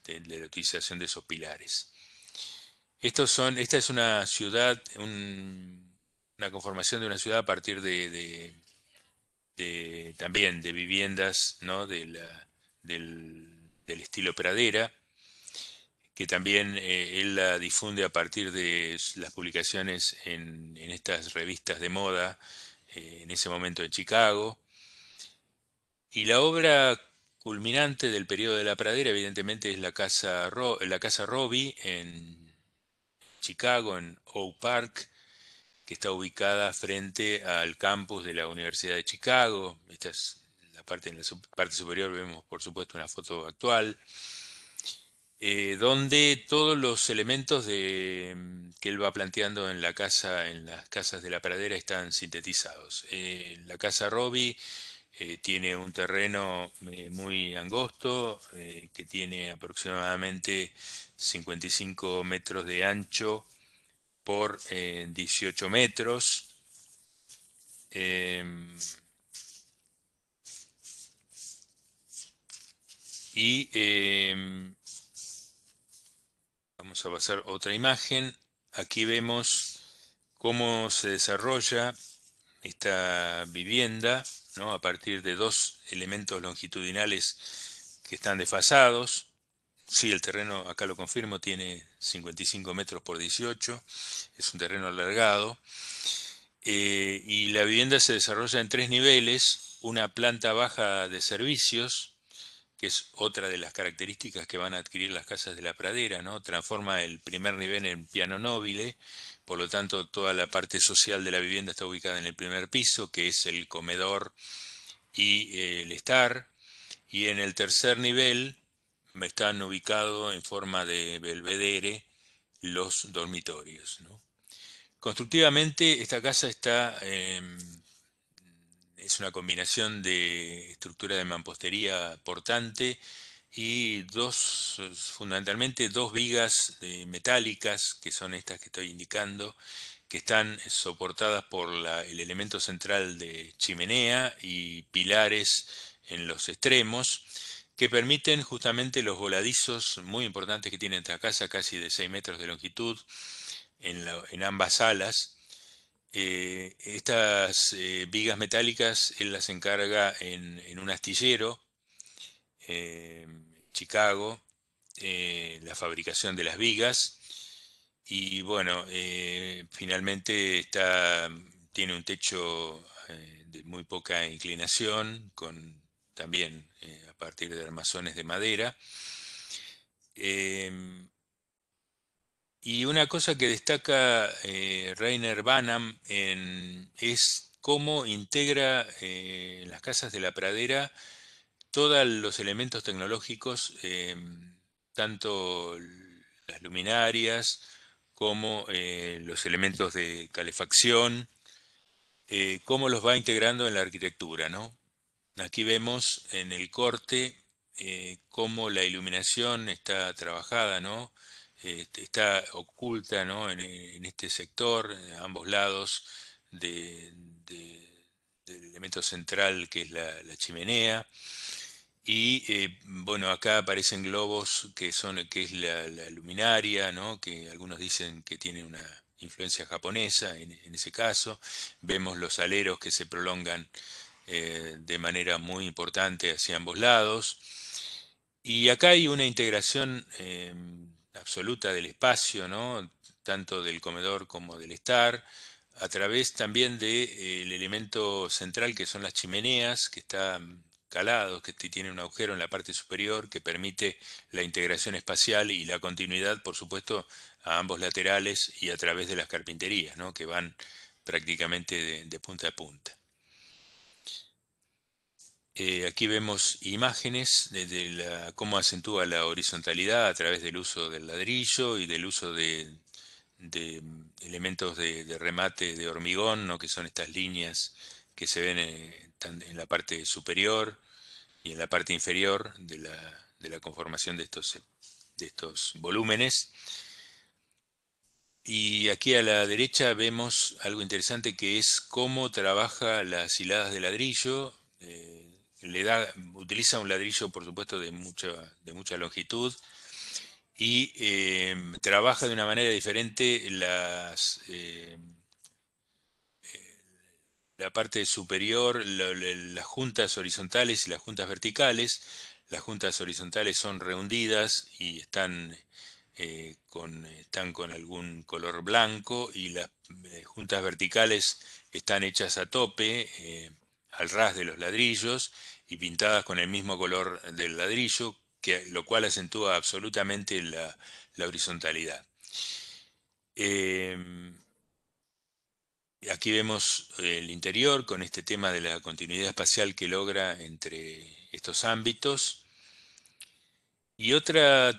de, la utilización de esos pilares. Estos son, esta es una ciudad, una conformación de una ciudad a partir de también de viviendas ¿no? del, estilo pradera, que también eh, él la difunde a partir de las publicaciones en, estas revistas de moda, eh, en ese momento en Chicago. Y la obra culminante del periodo de la pradera, evidentemente, es la Casa, la casa Robbie en Chicago, en Oak Park, que está ubicada frente al campus de la Universidad de Chicago. Esta es la parte, en la parte superior vemos, por supuesto, una foto actual, eh, donde todos los elementos de, mm, que él va planteando en la casa, en las casas de la pradera, están sintetizados. Eh, la casa Robbie eh, tiene un terreno muy angosto, que tiene aproximadamente 55 metros de ancho por 18 eh, metros. Em, y em, vamos a pasar otra imagen. Aquí vemos cómo se desarrolla esta vivienda a partir de dos elementos longitudinales que están desfasados. Sí, el terreno, acá lo confirmo, tiene 55 metros por 18, es un terreno alargado. Eh, y la vivienda se desarrolla en tres niveles, una planta baja de servicios, que es otra de las características que van a adquirir las casas de la pradera, ¿no? Transforma el primer nivel en piano nobile, por lo tanto toda la parte social de la vivienda está ubicada en el primer piso, que es el comedor y eh, el estar. Y en el tercer nivel están ubicados en forma de belvedere los dormitorios. Constructivamente esta casa está, em, es una combinación de estructura de mampostería portante y dos, fundamentalmente dos vigas metálicas, que son estas que estoy indicando, que están soportadas por el elemento central de chimenea y pilares en los extremos que permiten justamente los voladizos muy importantes que tiene esta casa, casi de 6 metros de longitud, en, ambas alas. Eh, estas eh, vigas metálicas él las encarga en, un astillero, eh, Chicago, la fabricación de las vigas. Y bueno, finalmente está, tiene un techo de muy poca inclinación, con también a partir de armazones de madera. Em, y una cosa que destaca eh, Rainer Banham es cómo integra eh, en las casas de la pradera todos los elementos tecnológicos, em, tanto las luminarias como eh, los elementos de calefacción, cómo los va integrando en la arquitectura, ¿no? Aquí vemos en el corte eh, cómo la iluminación está trabajada, ¿no? Este, está oculta en, este sector, a ambos lados del elemento central que es la, chimenea. Y eh, bueno, acá aparecen globos que son que es la, luminaria, que algunos dicen que tiene una influencia japonesa en ese caso. Vemos los aleros que se prolongan eh, de manera muy importante hacia ambos lados. Y acá hay una integración eh, absoluta del espacio, ¿no? tanto del comedor como del estar, a través también del de, elemento central que son las chimeneas, que están mm, calados, que tienen un agujero en la parte superior que permite la integración espacial y la continuidad, por supuesto, a ambos laterales y a través de las carpinterías, ¿no? que van prácticamente de punta a punta. Eh, aquí vemos imágenes de, cómo acentúa la horizontalidad a través del uso del ladrillo y del uso de, mm, elementos de, remate de hormigón, ¿no? que son estas líneas que se ven eh, en, la parte superior y en la parte inferior de la, conformación de estos, volúmenes. Y aquí a la derecha vemos algo interesante que es cómo trabaja las hiladas de ladrillo. Eh, utiliza un ladrillo, por supuesto, de mucha, de mucha longitud y eh, trabaja de una manera diferente las, eh, eh, la parte superior, las juntas horizontales y las juntas verticales. Las juntas horizontales son rehundidas y están, están con algún color blanco y las juntas verticales están hechas a tope, al ras de los ladrillos y pintadas con el mismo color del ladrillo, que, lo cual acentúa absolutamente la, horizontalidad. Eh, aquí vemos el interior con este tema de la continuidad espacial que logra entre estos ámbitos. Y otra,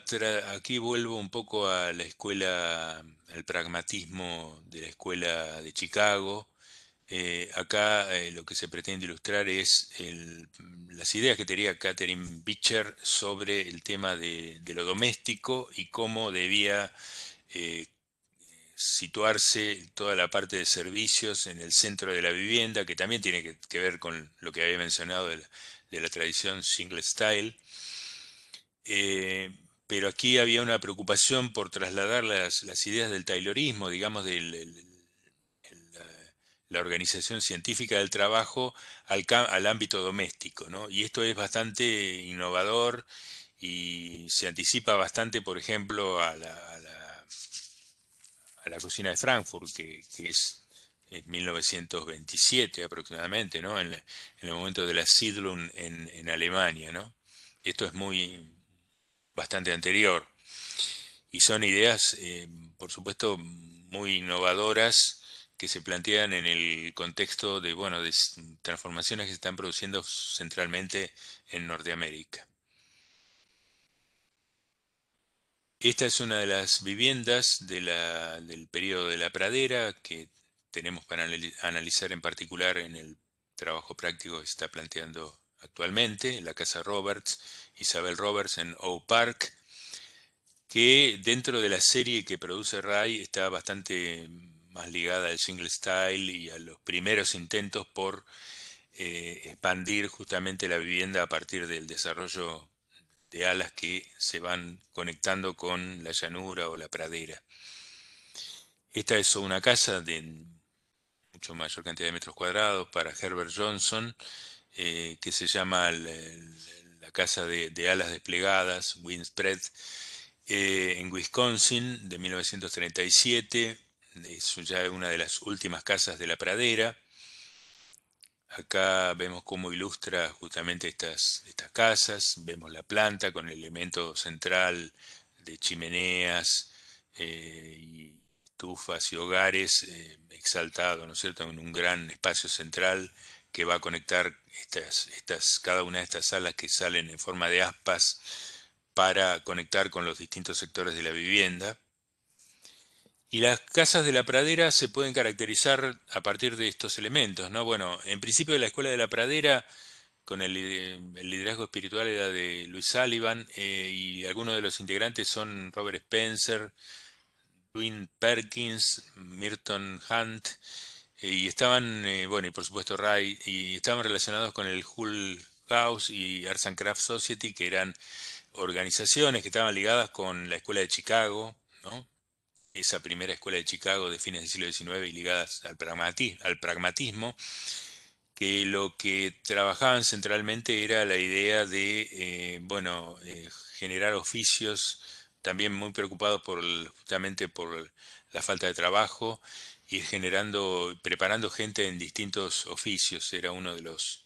aquí vuelvo un poco a la escuela, al pragmatismo de la escuela de Chicago, eh, acá eh, lo que se pretende ilustrar es mm, las ideas que tenía Catherine Beecher sobre el tema de, lo doméstico y cómo debía eh, situarse toda la parte de servicios en el centro de la vivienda, que también tiene que, ver con lo que había mencionado de la, tradición single style. pero aquí había una preocupación por trasladar las, ideas del taylorismo, digamos, del la organización científica del trabajo al, ámbito doméstico. Y esto es bastante innovador y se anticipa bastante, por ejemplo, a la, a la, cocina de Frankfurt, que, es en 1927 aproximadamente, En, el momento de la Siedlung en, Alemania, Esto es muy bastante anterior. Y son ideas, eh, por supuesto, muy innovadoras que se plantean en el contexto de, bueno, de transformaciones que se están produciendo centralmente en Norteamérica. Esta es una de las viviendas del periodo de la pradera que tenemos para analizar en particular en el trabajo práctico que se está planteando actualmente, la Casa Roberts, Isabel Roberts en Oak Park, que dentro de la serie que produce Ray está bastante más ligada al single style y a los primeros intentos por eh, expandir justamente la vivienda a partir del desarrollo de alas que se van conectando con la llanura o la pradera. Esta es una casa de mucho mayor cantidad de metros cuadrados para Herbert Johnson, eh, que se llama la, Casa de, Alas Desplegadas, Windspread, eh, en Wisconsin, de 1937 es ya una de las últimas casas de la pradera. Acá vemos cómo ilustra justamente estas, estas casas, vemos la planta con el elemento central de chimeneas eh, y estufas y hogares eh, exaltado, ¿no es cierto?, en un gran espacio central que va a conectar cada una de estas salas que salen en forma de aspas para conectar con los distintos sectores de la vivienda. Y las casas de la pradera se pueden caracterizar a partir de estos elementos, ¿no? Bueno, en principio la escuela de la pradera, con el, eh, liderazgo espiritual era de Luis Sullivan, eh, y algunos de los integrantes son Robert Spencer, Dwayne Perkins, Milton Hunt, eh, y estaban, bueno, y por supuesto Ray, y estaban relacionados con el Hull House y Arts and Crafts Society, que eran organizaciones que estaban ligadas con la escuela de Chicago, ¿no? esa primera escuela de Chicago de fines del siglo XIX y ligadas al, pragmatismo, que lo que trabajaban centralmente era la idea de, eh, bueno, eh, generar oficios, también muy preocupados por, justamente por la falta de trabajo, y generando, preparando gente en distintos oficios, era uno de los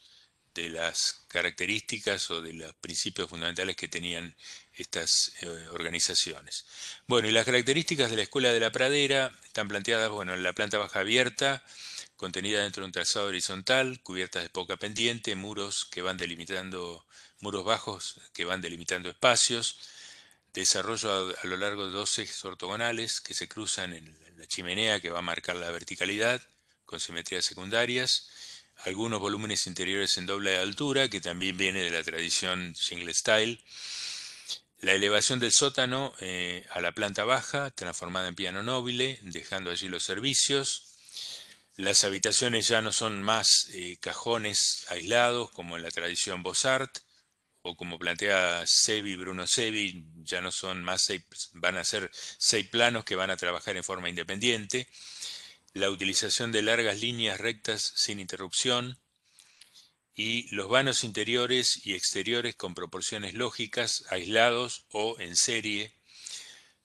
de las características o de los principios fundamentales que tenían estas eh, organizaciones. Bueno, y las características de la Escuela de la Pradera están planteadas, bueno, en la planta baja abierta, contenida dentro de un trazado horizontal, cubiertas de poca pendiente, muros que van delimitando, muros bajos que van delimitando espacios, desarrollo a lo largo de dos ejes ortogonales que se cruzan en la chimenea que va a marcar la verticalidad con simetrías secundarias, algunos volúmenes interiores en doble altura, que también viene de la tradición single style. La elevación del sótano eh, a la planta baja, transformada en piano noble, dejando allí los servicios. Las habitaciones ya no son más eh, cajones aislados, como en la tradición Bossart, o como plantea Sebi, Bruno Sebi, ya no son más seis, van a ser seis planos que van a trabajar en forma independiente la utilización de largas líneas rectas sin interrupción y los vanos interiores y exteriores con proporciones lógicas, aislados o en serie,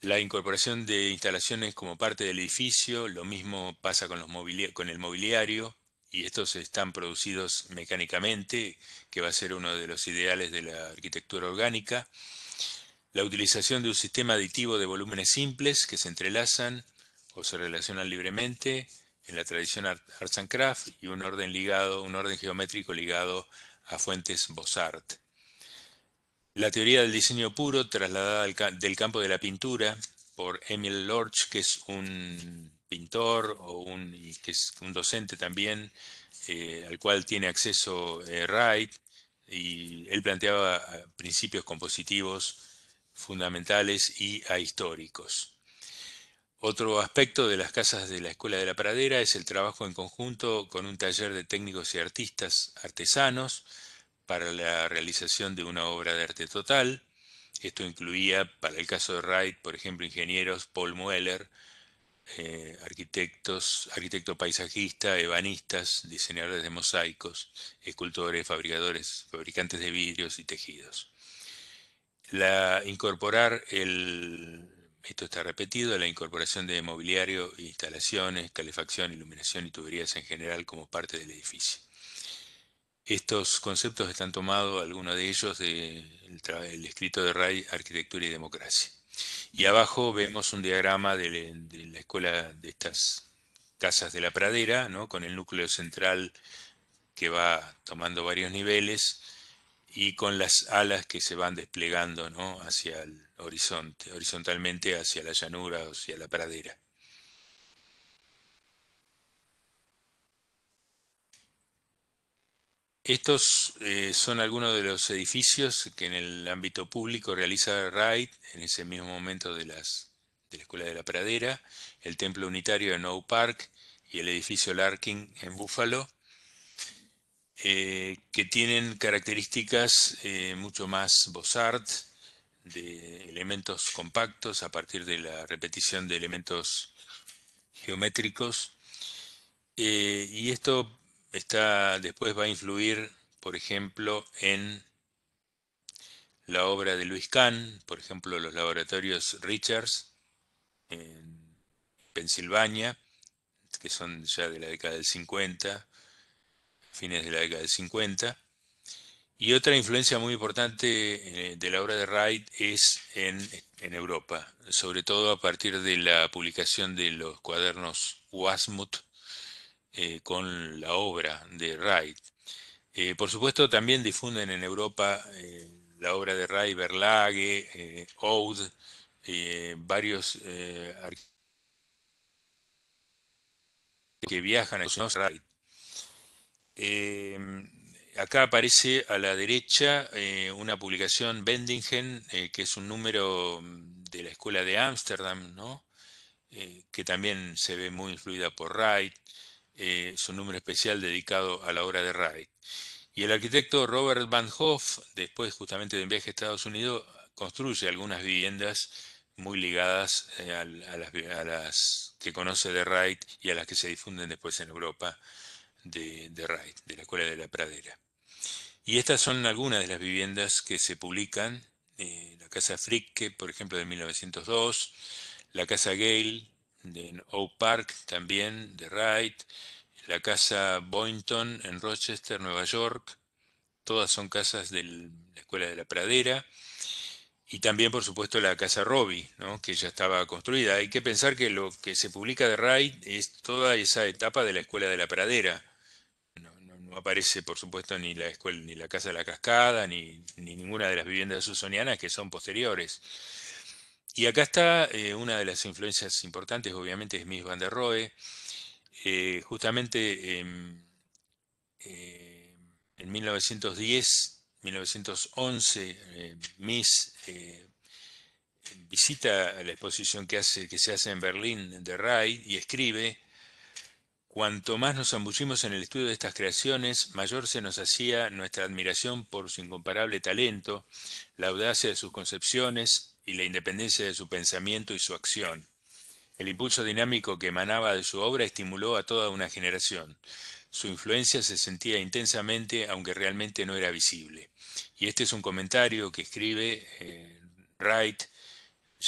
la incorporación de instalaciones como parte del edificio, lo mismo pasa con, los con el mobiliario, y estos están producidos mecánicamente, que va a ser uno de los ideales de la arquitectura orgánica, la utilización de un sistema aditivo de volúmenes simples que se entrelazan, o se relacionan libremente en la tradición Arts and Craft y un orden ligado, un orden geométrico ligado a fuentes beaux La teoría del diseño puro trasladada del campo de la pintura por Emil Lorch, que es un pintor o un, que es un docente también, eh, al cual tiene acceso eh, Wright, y él planteaba eh, principios compositivos fundamentales y ahistóricos. Otro aspecto de las casas de la Escuela de la Pradera es el trabajo en conjunto con un taller de técnicos y artistas artesanos para la realización de una obra de arte total. Esto incluía, para el caso de Wright, por ejemplo, ingenieros, Paul Mueller, eh, arquitectos, arquitecto paisajista, ebanistas, diseñadores de mosaicos, escultores, fabricadores, fabricantes de vidrios y tejidos. La, incorporar el, esto está repetido, la incorporación de mobiliario, instalaciones, calefacción, iluminación y tuberías en general como parte del edificio. Estos conceptos están tomados, algunos de ellos, del escrito de Ray, Arquitectura y Democracia. Y abajo vemos un diagrama de, de la escuela de estas casas de la pradera, ¿no? con el núcleo central que va tomando varios niveles, y con las alas que se van desplegando ¿no? hacia el horizonte, horizontalmente hacia la llanura o hacia la pradera. Estos eh, son algunos de los edificios que en el ámbito público realiza Wright en ese mismo momento de, las, de la Escuela de la Pradera, el Templo Unitario de Oak Park y el edificio Larkin en Buffalo, eh, que tienen características eh, mucho más beaux de elementos compactos a partir de la repetición de elementos geométricos. Eh, y esto está, después va a influir, por ejemplo, en la obra de Luis Kahn, por ejemplo, los laboratorios Richards en Pensilvania, que son ya de la década del 50, fines de la década del 50. Y otra influencia muy importante eh, de la obra de Wright es en, Europa, sobre todo a partir de la publicación de los cuadernos Wasmuth eh, con la obra de Wright. Eh, por supuesto, también difunden en Europa la obra de Wright, Berlage, Oud, varios que viajan a Wright eh, acá aparece a la derecha eh, una publicación Bendingen, eh, que es un número de la escuela de Ámsterdam, ¿no? que también se ve muy influida por Wright. es un número especial dedicado a la obra de Wright. Y el arquitecto Robert Van Hoff, después justamente de un viaje a Estados Unidos, construye algunas viviendas muy ligadas las, a las que conoce de Wright y a las que se difunden después en Europa de, Wright, de la Escuela de la Pradera. Y estas son algunas de las viviendas que se publican. Eh, la Casa Fricke, por ejemplo, de 1902. La Casa Gale, de Oak Park, también de Wright. La Casa Boynton en Rochester, Nueva York. Todas son casas de la Escuela de la Pradera. Y también, por supuesto, la Casa Robbie, que ya estaba construida. Hay que pensar que lo que se publica de Wright es toda esa etapa de la Escuela de la Pradera aparece, por supuesto, ni la escuela, ni la Casa de la Cascada, ni, ninguna de las viviendas susonianas que son posteriores. Y acá está eh, una de las influencias importantes, obviamente, es Miss Van der Rohe. Eh, justamente en 1910, eh, 1911, Miss visita la exposición que, hace, que se hace en Berlín de Ray y escribe Cuanto más nos ambullimos en el estudio de estas creaciones, mayor se nos hacía nuestra admiración por su incomparable talento, la audacia de sus concepciones y la independencia de su pensamiento y su acción. El impulso dinámico que emanaba de su obra estimuló a toda una generación. Su influencia se sentía intensamente, aunque realmente no era visible. Y este es un comentario que escribe eh, Wright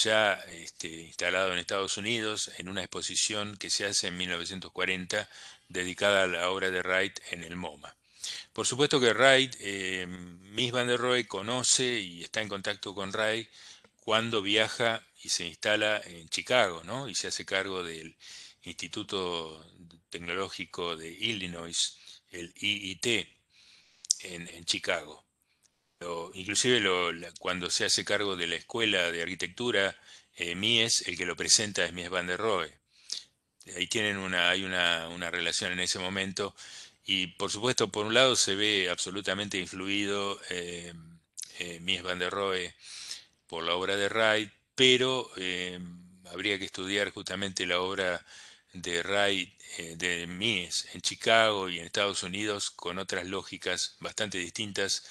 ya este, instalado en Estados Unidos en una exposición que se hace en 1940 dedicada a la obra de Wright en el MoMA. Por supuesto que Wright, em, Miss Van der Rohe conoce y está en contacto con Wright cuando viaja y se instala en Chicago, ¿no? Y se hace cargo del Instituto Tecnológico de Illinois, el IIT, en Chicago inclusive cuando se hace cargo de la escuela de arquitectura, eh, Mies, el que lo presenta es Mies van der Rohe. Ahí tienen una, hay una, relación en ese momento y por supuesto, por un lado se ve absolutamente influido eh, eh, Mies van der Rohe por la obra de Wright, pero habría que estudiar justamente la obra de Wright, de Mies en Chicago y en Estados Unidos con otras lógicas bastante distintas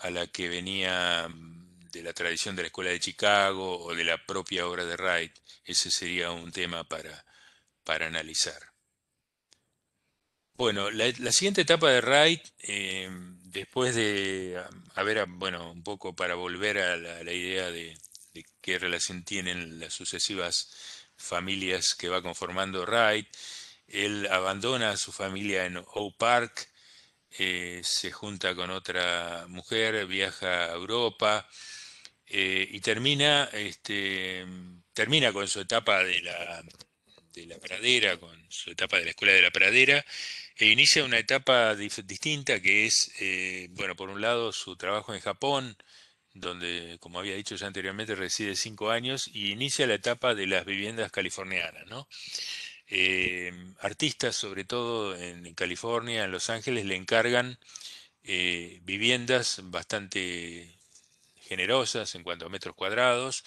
a la que venía mm, de la tradición de la Escuela de Chicago o de la propia obra de Wright. Ese sería un tema para, para analizar. Bueno, la, siguiente etapa de Wright, eh, después de, ah, a, ver, ah, bueno, un poco para volver a la, idea de, qué relación tienen las sucesivas familias que va conformando Wright, él abandona a su familia en Oak Park eh, se junta con otra mujer, viaja a Europa eh, y termina, este, mm, termina con su etapa de la, de la pradera, con su etapa de la escuela de la pradera, e inicia una etapa distinta que es, eh, bueno, por un lado su trabajo en Japón, donde, como había dicho ya anteriormente, reside cinco años, y inicia la etapa de las viviendas californianas, ¿no? Em, artistas, sobre todo en, California, en Los Ángeles, le encargan eh, viviendas bastante generosas en cuanto a metros cuadrados.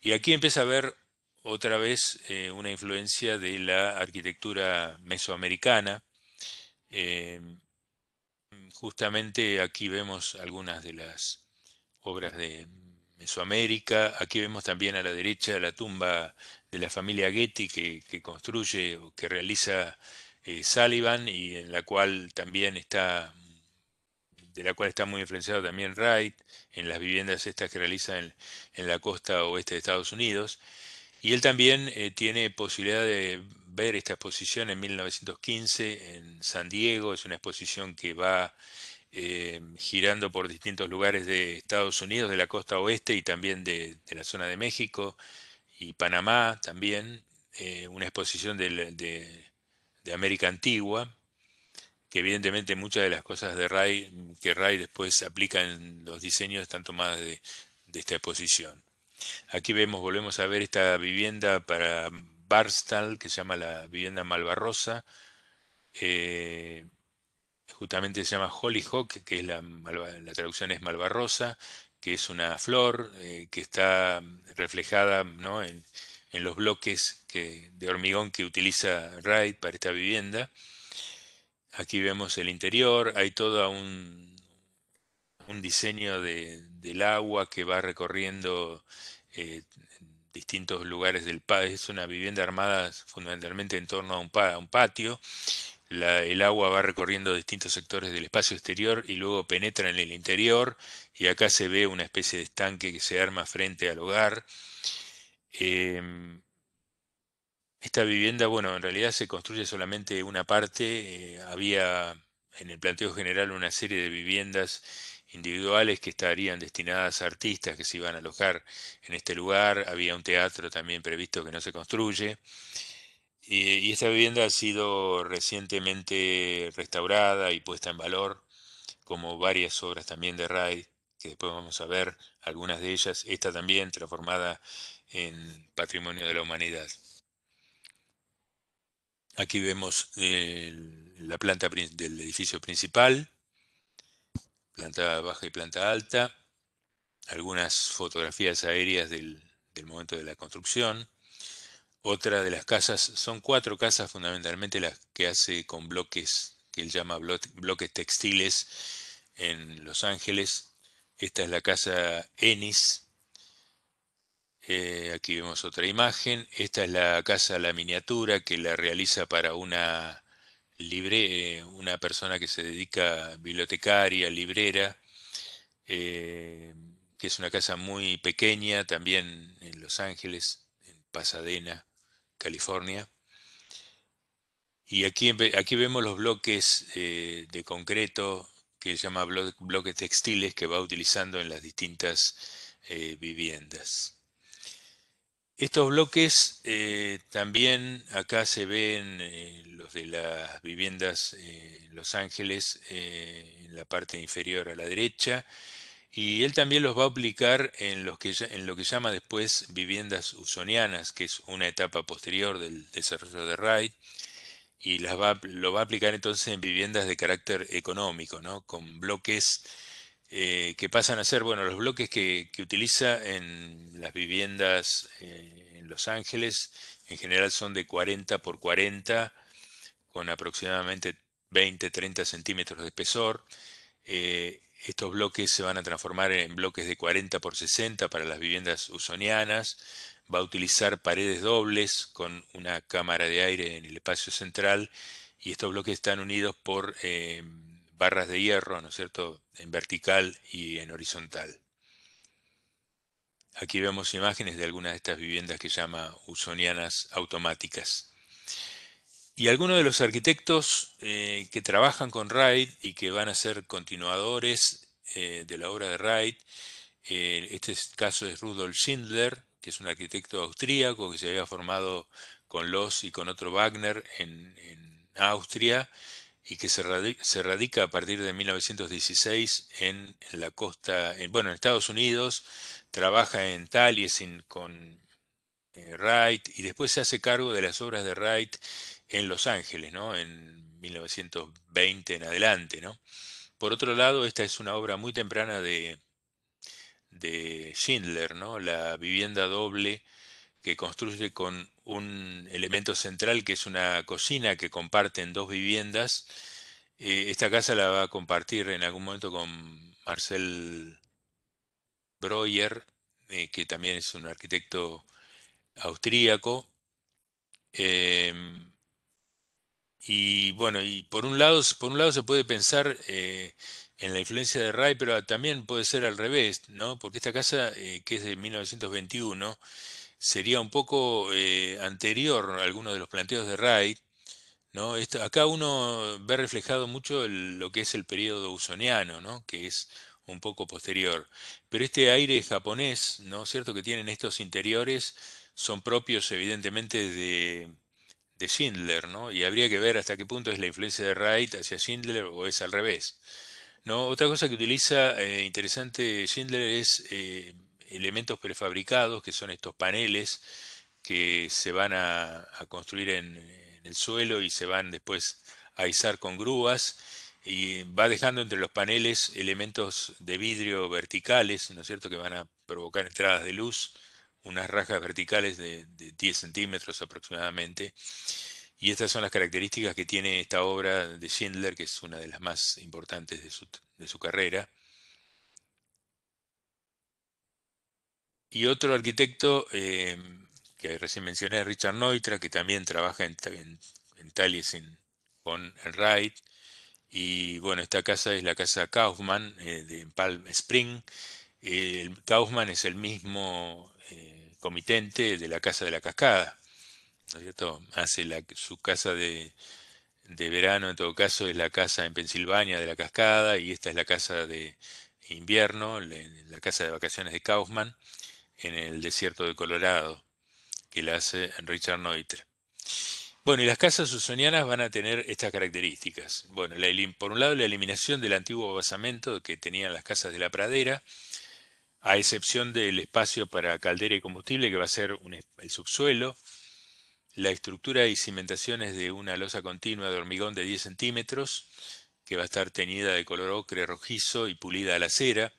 Y aquí empieza a ver otra vez eh, una influencia de la arquitectura mesoamericana. Em, justamente aquí vemos algunas de las obras de Mesoamérica. Aquí vemos también a la derecha la tumba de la familia Getty que, construye o que realiza eh, Sullivan y en la cual también está de la cual está muy influenciado también Wright, en las viviendas estas que realiza en, la costa oeste de Estados Unidos. Y él también eh, tiene posibilidad de ver esta exposición en 1915 en San Diego, es una exposición que va eh, girando por distintos lugares de Estados Unidos, de la costa oeste y también de, de la zona de México y Panamá también, eh, una exposición de, América Antigua, que evidentemente muchas de las cosas de Ray, que Ray después aplica en los diseños están tomadas de, esta exposición. Aquí vemos, volvemos a ver esta vivienda para Barstall, que se llama la vivienda Malvarrosa. Eh, justamente se llama Hollyhock, que es la, la, traducción es Malvarrosa que es una flor eh, que está reflejada en, los bloques de hormigón que utiliza Wright para esta vivienda. Aquí vemos el interior, hay todo un, un diseño del agua que va recorriendo eh, distintos lugares del país. Es una vivienda armada fundamentalmente en torno a un, a un patio el agua va recorriendo distintos sectores del espacio exterior y luego penetra en el interior y acá se ve una especie de estanque que se arma frente al hogar. Em, esta vivienda, bueno, en realidad se construye solamente una parte, eh, había en el planteo general una serie de viviendas individuales que estarían destinadas a artistas que se iban a alojar en este lugar, había un teatro también previsto que no se construye. Eh, y esta vivienda ha sido recientemente restaurada y puesta en valor, como varias obras también de RAI, que después vamos a ver algunas de ellas, esta también transformada en patrimonio de la humanidad. Aquí vemos eh, la planta del edificio principal, planta baja y planta alta, algunas fotografías aéreas del momento de la construcción otra de las casas, son cuatro casas fundamentalmente las que hace con bloques que él llama bloques textiles en Los Ángeles. Esta es la casa Ennis. Eh, aquí vemos otra imagen. Esta es la casa La Miniatura que la realiza para una eh, una persona que se dedica a bibliotecaria, librera, eh, que es una casa muy pequeña también en Los Ángeles, en Pasadena. California. Y aquí, aquí vemos los bloques eh, de concreto que se llama bloques textiles que va utilizando en las distintas eh, viviendas. Estos bloques eh, también acá se ven los de las viviendas en Los Ángeles en la parte inferior a la derecha y él también los va a aplicar en, los que, en lo que llama después viviendas usonianas, que es una etapa posterior del desarrollo de Wright, y las lo va a aplicar entonces en viviendas de carácter económico, ¿no? con bloques eh, que pasan a ser, bueno, los bloques que, que utiliza en las viviendas eh, en Los Ángeles, en general son de 40 por 40, con aproximadamente 20, 30 centímetros de espesor. Eh, estos bloques se van a transformar en bloques de 40 por 60 para las viviendas usonianas. Va a utilizar paredes dobles con una cámara de aire en el espacio central y estos bloques están unidos por eh, barras de hierro, ¿no es cierto?, en vertical y en horizontal. Aquí vemos imágenes de algunas de estas viviendas que llama usonianas automáticas. Y algunos de los arquitectos eh, que trabajan con Wright y que van a ser continuadores eh, de la obra de Wright, eh, este caso es Rudolf Schindler, que es un arquitecto austríaco que se había formado con Loss y con otro Wagner en, Austria y que se radica, a partir de 1916 en, la costa, en, bueno, en Estados Unidos, trabaja en Taliesin con Wright y después se hace cargo de las obras de Wright en Los Ángeles, ¿no? En 1920 en adelante, ¿no? Por otro lado, esta es una obra muy temprana de, de Schindler, ¿no? La vivienda doble que construye con un elemento central que es una cocina que comparten dos viviendas. Eh, esta casa la va a compartir en algún momento con Marcel Breuer, eh, que también es un arquitecto austríaco. Em, y bueno, y por un lado, por un lado se puede pensar eh, en la influencia de Ray, pero también puede ser al revés, ¿no? Porque esta casa, eh, que es de 1921, sería un poco eh, anterior a algunos de los planteos de Ray, ¿no? acá uno ve reflejado mucho lo que es el periodo usoniano, ¿no? Que es un poco posterior. Pero este aire japonés, ¿no? Cierto que tienen estos interiores, son propios evidentemente de de Schindler, ¿no? Y habría que ver hasta qué punto es la influencia de Wright hacia Schindler o es al revés. ¿no? Otra cosa que utiliza eh, interesante Schindler es eh, elementos prefabricados, que son estos paneles que se van a, construir en, en, el suelo y se van después a izar con grúas y va dejando entre los paneles elementos de vidrio verticales, ¿no es cierto?, que van a provocar entradas de luz unas rajas verticales de, 10 centímetros aproximadamente. Y estas son las características que tiene esta obra de Schindler, que es una de las más importantes de su, carrera. Y otro arquitecto eh, que recién mencioné, Richard Neutra, que también trabaja en, en, Taliesin con Wright. Y bueno, esta casa es la casa Kaufman eh, de Palm Spring. Kaufman es el mismo comitente de la Casa de la Cascada. cierto? Hace su casa de, verano, en todo caso, es la casa en Pensilvania de la Cascada, y esta es la casa de invierno, la, casa de vacaciones de Kaufman, en el desierto de Colorado, que la hace Richard Neuter. Bueno, y las casas usonianas van a tener estas características. Bueno, la, por un lado, la eliminación del antiguo basamento que tenían las casas de la pradera, a excepción del espacio para caldera y combustible, que va a ser el subsuelo, la estructura y cimentaciones de una losa continua de hormigón de 10 centímetros, que va a estar teñida de color ocre rojizo y pulida a la cera,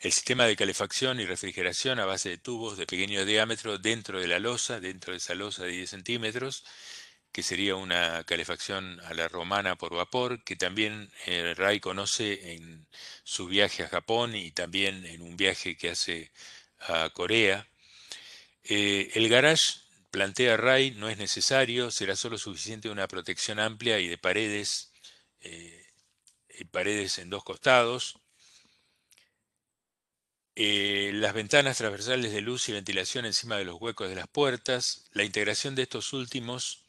el sistema de calefacción y refrigeración a base de tubos de pequeño diámetro dentro de la losa, dentro de esa losa de 10 centímetros, que sería una calefacción a la romana por vapor, que también eh, Rai Ray conoce en su viaje a Japón y también en un viaje que hace a Corea. Eh, el garage, plantea Ray, no es necesario, será solo suficiente una protección amplia y de paredes, eh, paredes en dos costados. las ventanas transversales de luz y ventilación encima de los huecos de las puertas, la integración de estos últimos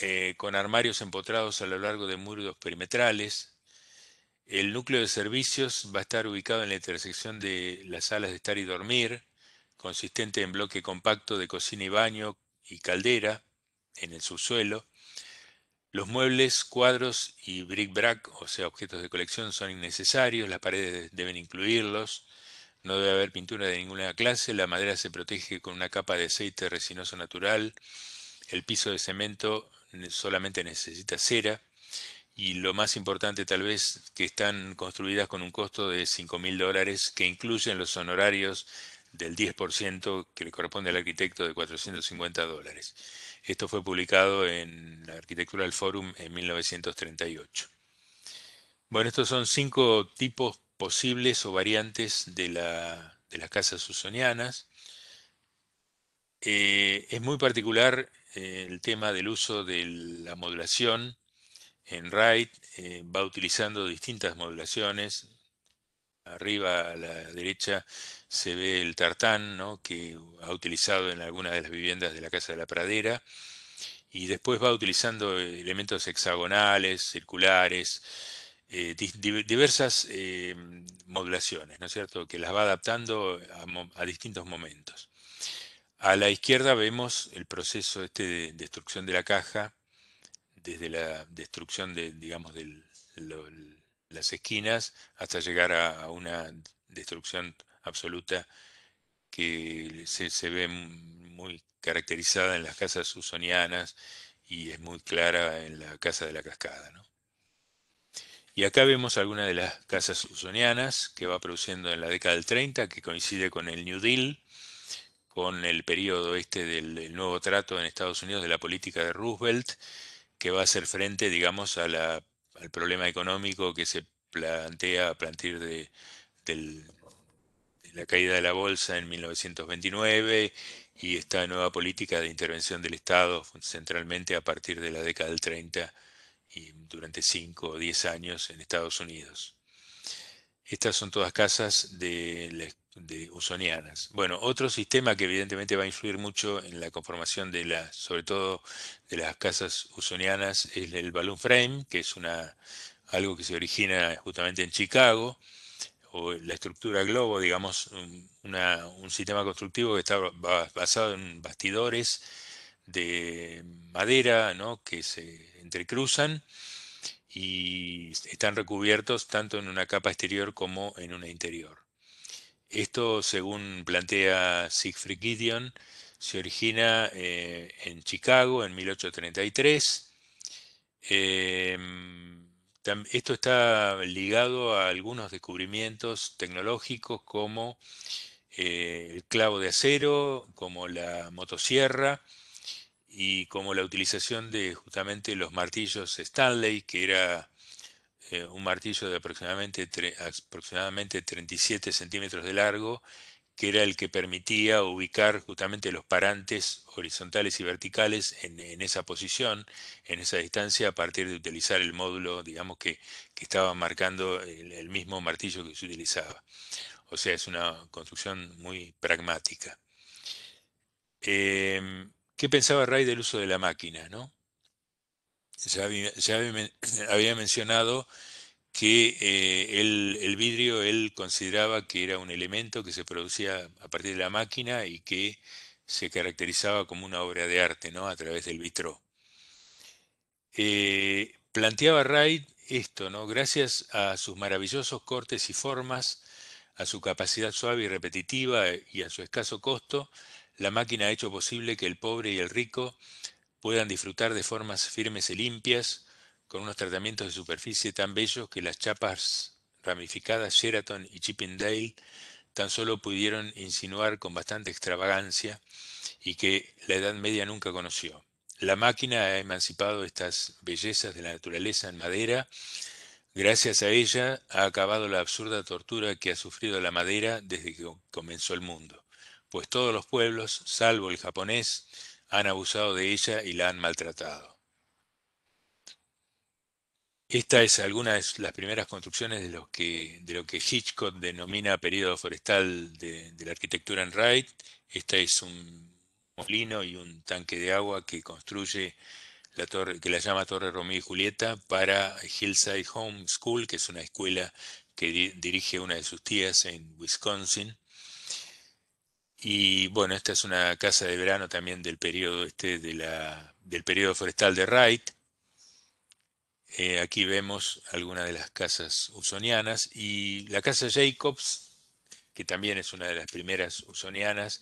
eh, con armarios empotrados a lo largo de muros perimetrales. El núcleo de servicios va a estar ubicado en la intersección de las salas de estar y dormir, consistente en bloque compacto de cocina y baño y caldera en el subsuelo. Los muebles, cuadros y brick-brack, o sea, objetos de colección, son innecesarios, las paredes deben incluirlos, no debe haber pintura de ninguna clase, la madera se protege con una capa de aceite resinoso natural, el piso de cemento solamente necesita cera y lo más importante tal vez que están construidas con un costo de 5.000 mil dólares que incluyen los honorarios del 10% que le corresponde al arquitecto de 450 dólares. Esto fue publicado en la Arquitectura del Forum en 1938. Bueno, estos son cinco tipos posibles o variantes de, la, las casas susonianas. Eh, es muy particular eh, el tema del uso de la modulación en Wright eh, va utilizando distintas modulaciones. Arriba a la derecha se ve el tartán que ha utilizado en algunas de las viviendas de la Casa de la Pradera. Y después va utilizando eh, elementos hexagonales, circulares, diversas modulaciones, ¿no es cierto?, que las va adaptando a distintos momentos. A la izquierda vemos el proceso este de destrucción de la caja, desde la destrucción de, digamos, las esquinas hasta llegar a, una destrucción absoluta que se, ve muy caracterizada en las casas usonianas y es muy clara en la casa de la cascada. ¿no? Y acá vemos algunas de las casas usonianas que va produciendo en la década del 30, que coincide con el New Deal, con el periodo este del, nuevo trato en Estados Unidos de la política de Roosevelt, que va a hacer frente, digamos, al problema económico que se plantea a partir de, de la caída de la bolsa en 1929 y esta nueva política de intervención del Estado centralmente a partir de la década del 30 y durante 5 o 10 años en Estados Unidos. Estas son todas casas de la escuela de usonianas. Bueno, otro sistema que evidentemente va a influir mucho en la conformación de las, sobre todo de las casas usonianas, es el balloon frame, que es una, algo que se origina justamente en Chicago, o la estructura globo, digamos, un sistema constructivo que está basado en bastidores de madera, ¿no? que se entrecruzan y están recubiertos tanto en una capa exterior como en una interior. Esto, según plantea Siegfried Gideon, se origina eh, en Chicago en 1833. Em, esto está ligado a algunos descubrimientos tecnológicos como eh, el clavo de acero, como la motosierra y como la utilización de justamente los martillos Stanley, que era eh, un martillo de aproximadamente, aproximadamente 37 centímetros de largo, que era el que permitía ubicar justamente los parantes horizontales y verticales en, esa posición, en esa distancia, a partir de utilizar el módulo, digamos, que, estaba marcando el, mismo martillo que se utilizaba. O sea, es una construcción muy pragmática. Em, ¿Qué pensaba Ray del uso de la máquina? ¿no? ya <clears throat> había, mencionado que eh, el, vidrio él consideraba que era un elemento que se producía a partir de la máquina y que se caracterizaba como una obra de arte ¿no? a través del vitro. Eh, planteaba Wright esto, ¿no? gracias a sus maravillosos cortes y formas, a su capacidad suave y repetitiva eh, y a su escaso costo, la máquina ha hecho posible que el pobre y el rico puedan disfrutar de formas firmes y limpias, con unos tratamientos de superficie tan bellos que las chapas ramificadas Sheraton y Chippendale tan solo pudieron insinuar con bastante extravagancia y que la Edad Media nunca conoció. La máquina ha emancipado estas bellezas de la naturaleza en madera. Gracias a ella ha acabado la absurda tortura que ha sufrido la madera desde que comenzó el mundo, pues todos los pueblos, salvo el japonés, han abusado de ella y la han maltratado. Esta es alguna de las primeras construcciones de, que, de lo que Hitchcock denomina periodo forestal de, la arquitectura en Wright. Esta es un molino y un tanque de agua que construye la torre, que la llama Torre Romeo y Julieta para Hillside Home School, que es una escuela que dirige una de sus tías en Wisconsin. Y bueno, esta es una casa de verano también del periodo, este de la, del periodo forestal de Wright. Eh, aquí vemos algunas de las casas usonianas y la casa Jacobs, que también es una de las primeras usonianas,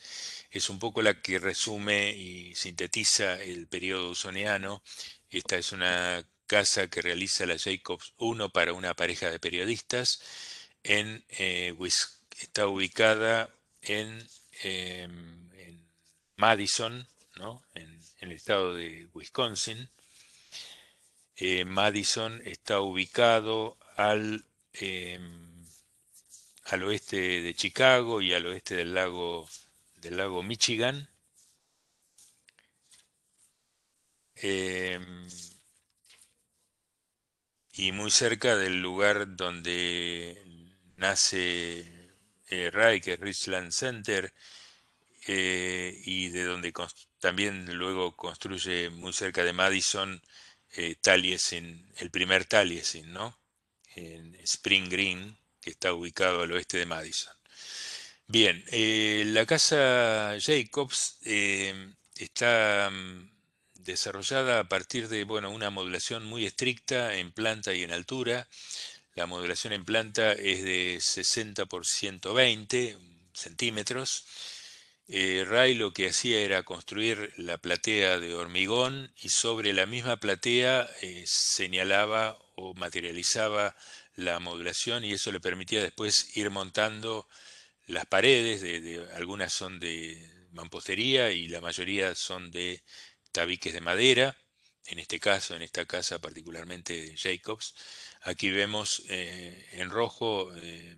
es un poco la que resume y sintetiza el periodo usoniano. Esta es una casa que realiza la Jacobs 1 para una pareja de periodistas. En, eh, está ubicada en Em, en Madison, en, el estado de Wisconsin. Eh, Madison está ubicado al, em, al oeste de Chicago y al oeste del lago, del lago Michigan. Em, y muy cerca del lugar donde nace eh, Richland Center, eh, y de donde también luego construye muy cerca de Madison eh, el primer Taliesin, ¿no? En Spring Green, que está ubicado al oeste de Madison. Bien, eh, la casa Jacobs está mm, desarrollada a partir de bueno, una modulación muy estricta en planta y en altura, la modulación en planta es de 60 por 120 centímetros. Eh, Ray lo que hacía era construir la platea de hormigón y sobre la misma platea eh, señalaba o materializaba la modulación y eso le permitía después ir montando las paredes, de, algunas son de mampostería y la mayoría son de tabiques de madera, en este caso, en esta casa particularmente de Jacobs. Aquí vemos eh, en rojo eh,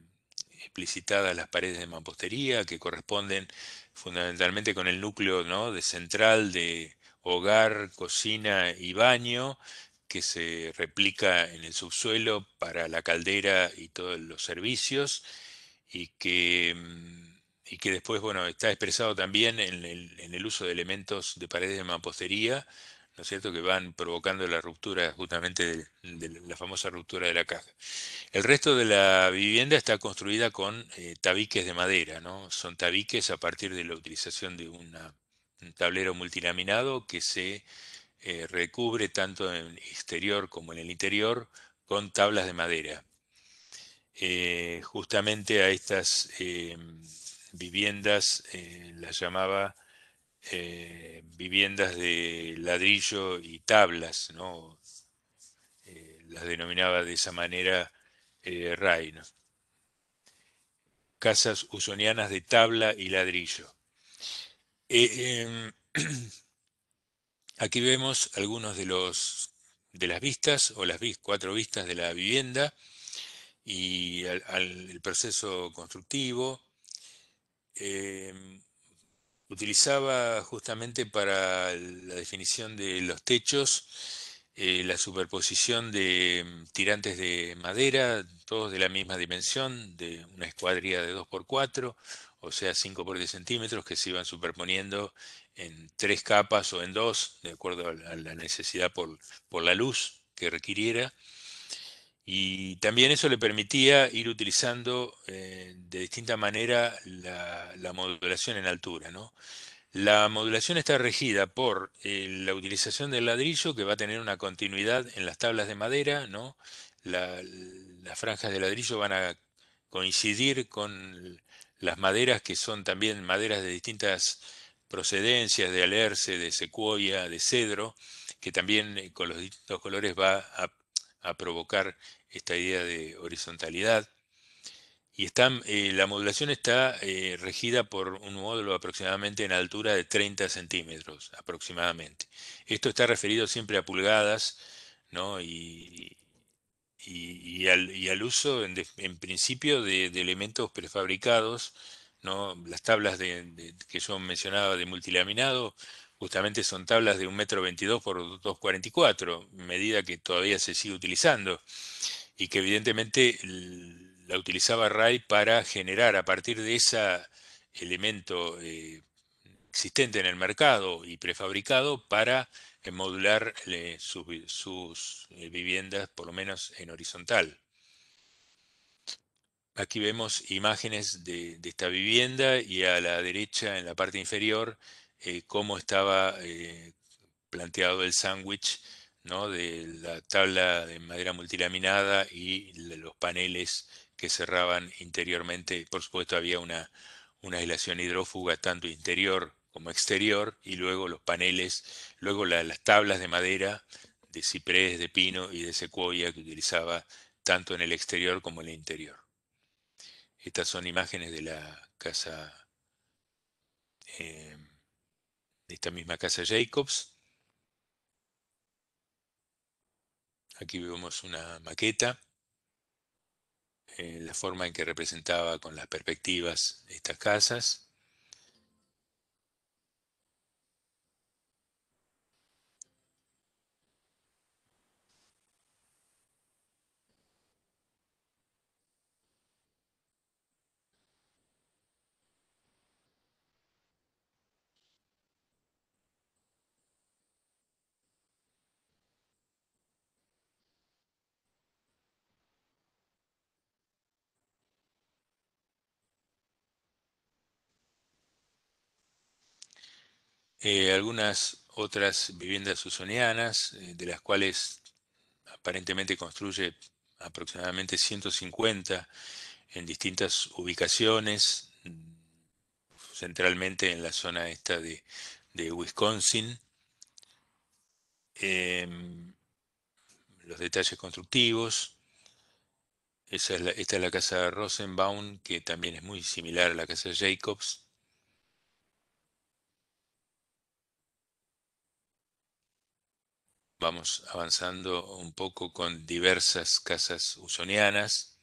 explicitadas las paredes de mampostería que corresponden fundamentalmente con el núcleo de central de hogar, cocina y baño que se replica en el subsuelo para la caldera y todos los servicios y que, mm, después está expresado también en el uso de elementos de paredes de mampostería cierto?, que van provocando la ruptura justamente de, la famosa ruptura de la caja. El resto de la vivienda está construida con eh, tabiques de madera, ¿no? Son tabiques a partir de la utilización de un tablero multilaminado que se eh, recubre tanto en el exterior como en el interior con tablas de madera. Eh, justamente a estas viviendas las llamaba eh, viviendas de ladrillo y tablas, ¿no? Eh, las denominaba de esa manera eh, Casas usonianas de tabla y ladrillo. Eh, em, <clears throat> aquí vemos algunos de los de las vistas o las cuatro vistas de la vivienda y el proceso constructivo. Em, utilizaba justamente para la definición de los techos eh, la superposición de mm, tirantes de madera, todos de la misma dimensión, de una escuadrilla de 2x4, o sea 5 por 10 centímetros, que se iban superponiendo en tres capas o en dos, de acuerdo a la necesidad por, por la luz que requiriera. Y también eso le permitía ir utilizando eh, de distinta manera la, modulación en altura. ¿no? La modulación está regida por eh, la utilización del ladrillo, que va a tener una continuidad en las tablas de madera. ¿no? las franjas de ladrillo van a coincidir con las maderas, que son también maderas de distintas procedencias, de alerce, de secuoya, de cedro, que también eh, con los distintos colores va a a provocar esta idea de horizontalidad. Y eh, la modulación está eh, regida por un módulo aproximadamente en altura de 30 centímetros, aproximadamente. Esto está referido siempre a pulgadas ¿no? y, al, uso, en, principio, de, elementos prefabricados. ¿no? Las tablas que yo mencionaba de multilaminado justamente son tablas de 1,22 m por 2,44, medida que todavía se sigue utilizando y que evidentemente la utilizaba Ray para generar a partir de ese elemento eh, existente en el mercado y prefabricado para modular eh, sus, eh, viviendas, por lo menos en horizontal. Aquí vemos imágenes de esta vivienda y a la derecha, en la parte inferior, eh, cómo estaba eh, planteado el sándwich de la tabla de madera multilaminada y los paneles que cerraban interiormente. Por supuesto, había una, una aislación hidrófuga tanto interior como exterior y luego los paneles, luego las tablas de madera de ciprés, de pino y de secuoya que utilizaba tanto en el exterior como en el interior. Estas son imágenes de la casa eh, de esta misma casa Jacobs. Aquí vemos una maqueta, eh, la forma en que representaba con las perspectivas estas casas. Eh, algunas otras viviendas usonianas, eh, de las cuales aparentemente construye aproximadamente 150 en distintas ubicaciones, mm, centralmente en la zona esta de, Wisconsin. Em, los detalles constructivos. esta es la casa Rosenbaum, que también es muy similar a la casa Jacobs. Vamos avanzando un poco con diversas casas usonianas.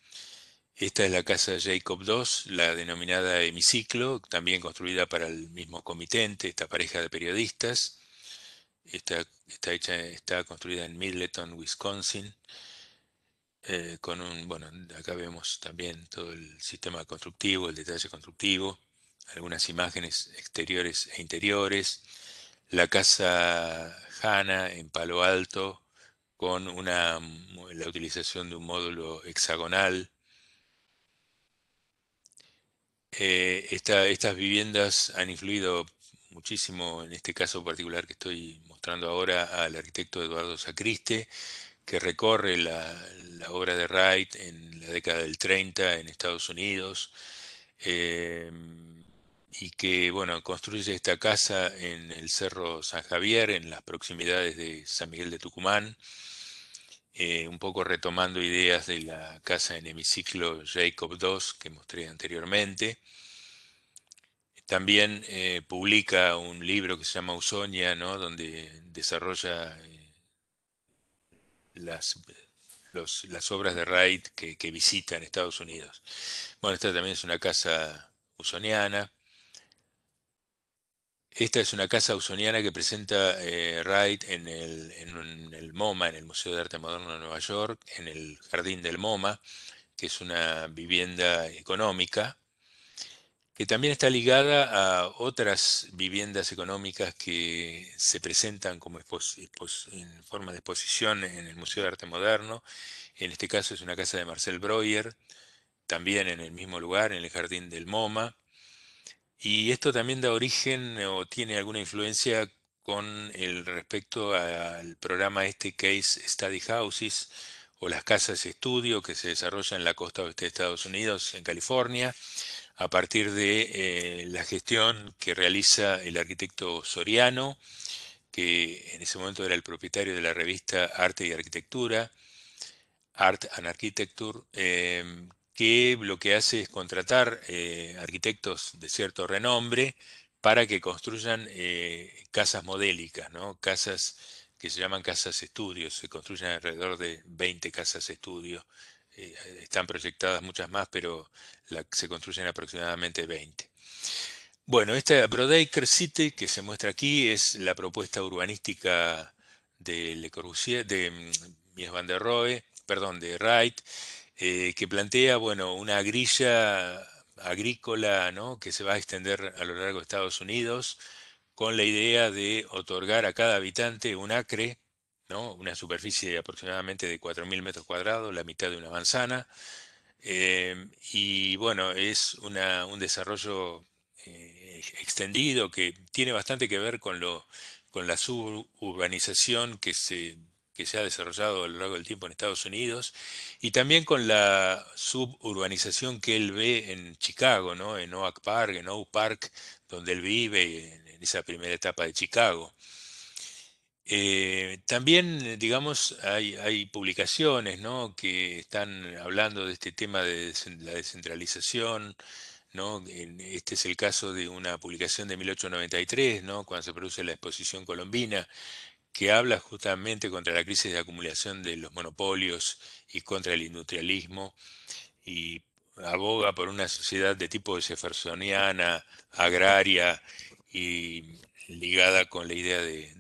Esta es la casa Jacob II, la denominada hemiciclo, también construida para el mismo comitente, esta pareja de periodistas. Está, está construida en Middleton, Wisconsin, eh, con bueno, acá vemos también todo el sistema constructivo, el detalle constructivo, algunas imágenes exteriores e interiores, la casa HANA en Palo Alto con una, la utilización de un módulo hexagonal. Eh, estas viviendas han influido muchísimo, en este caso particular que estoy mostrando ahora, al arquitecto Eduardo Sacriste, que recorre la, obra de Wright en la década del 30 en Estados Unidos. Eh, y que, bueno, construye esta casa en el Cerro San Javier, en las proximidades de San Miguel de Tucumán, eh, un poco retomando ideas de la casa en hemiciclo Jacob II que mostré anteriormente. También eh, publica un libro que se llama Usonia, ¿no? donde desarrolla eh, las, obras de Wright que, que visita en Estados Unidos. Bueno, esta también es una casa usoniana. Esta es una casa ausoniana que presenta eh, Wright en el, MoMA, en el Museo de Arte Moderno de Nueva York, en el Jardín del MoMA, que es una vivienda económica, que también está ligada a otras viviendas económicas que se presentan como en forma de exposición en el Museo de Arte Moderno. En este caso es una casa de Marcel Breuer, también en el mismo lugar, en el Jardín del MoMA y esto también da origen o tiene alguna influencia con el respecto al programa este Case Study Houses o las casas de estudio que se desarrollan en la costa oeste de Estados Unidos, en California, a partir de eh, la gestión que realiza el arquitecto Soriano, que en ese momento era el propietario de la revista Arte y Arquitectura, Art and Architecture, em, que lo que hace es contratar eh, arquitectos de cierto renombre para que construyan eh, casas modélicas, casas que se llaman casas estudios, se construyen alrededor de 20 casas estudios, eh, están proyectadas muchas más, pero se construyen aproximadamente 20. Bueno, esta Brodaker City que se muestra aquí es la propuesta urbanística de Le Corbusier, de mm, Mies van der Rohe, perdón, de Wright, eh, que plantea, bueno, una grilla agrícola ¿no? que se va a extender a lo largo de Estados Unidos con la idea de otorgar a cada habitante un acre, ¿no? una superficie aproximadamente de 4.000 metros cuadrados, la mitad de una manzana. Eh, y bueno, es un desarrollo eh, extendido que tiene bastante que ver con, lo, con la suburbanización que se que se ha desarrollado a lo largo del tiempo en Estados Unidos y también con la suburbanización que él ve en Chicago, ¿no? en Oak Park, en Oak Park, donde él vive en esa primera etapa de Chicago. Eh, también, digamos, hay, hay publicaciones ¿no? que están hablando de este tema de la descentralización, ¿No? Este es el caso de una publicación de 1893, ¿no? cuando se produce la exposición colombina, que habla justamente contra la crisis de acumulación de los monopolios y contra el industrialismo y aboga por una sociedad de tipo jeffersoniana, agraria y ligada con la idea de,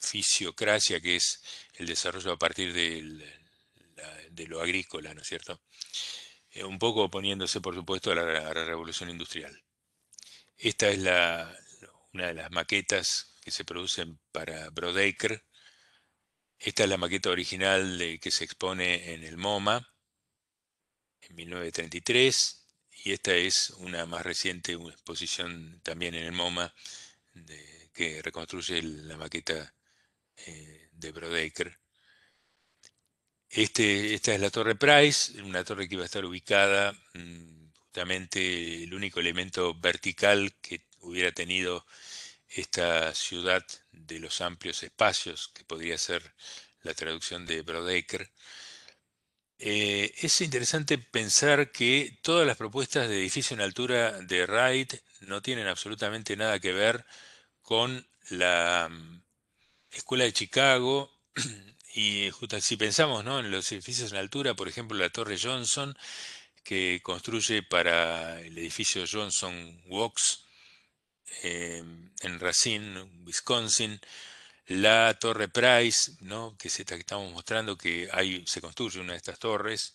fisiocracia, que es el desarrollo a partir de lo agrícola, ¿no es cierto? Eh, un poco oponiéndose, por supuesto, a la, revolución industrial. Esta es una de las maquetas que se producen para Brodecker. Esta es la maqueta original de, que se expone en el MoMA en 1933 y esta es una más reciente, una exposición también en el MoMA que reconstruye la maqueta eh, de Brodecker. Este, esta es la torre Price, una torre que iba a estar ubicada mm, justamente el único elemento vertical que hubiera tenido esta ciudad de los amplios espacios, que podría ser la traducción de Brodecker, eh, es interesante pensar que todas las propuestas de edificio en altura de Wright no tienen absolutamente nada que ver con la mm, Escuela de Chicago. <clears throat> Y eh, justo, si pensamos ¿no? en los edificios en altura, por ejemplo, la Torre Johnson, que construye para el edificio Johnson Walks Em, en Racine, Wisconsin, la Torre Price, ¿no? que estamos mostrando, que ahí se construye una de estas torres,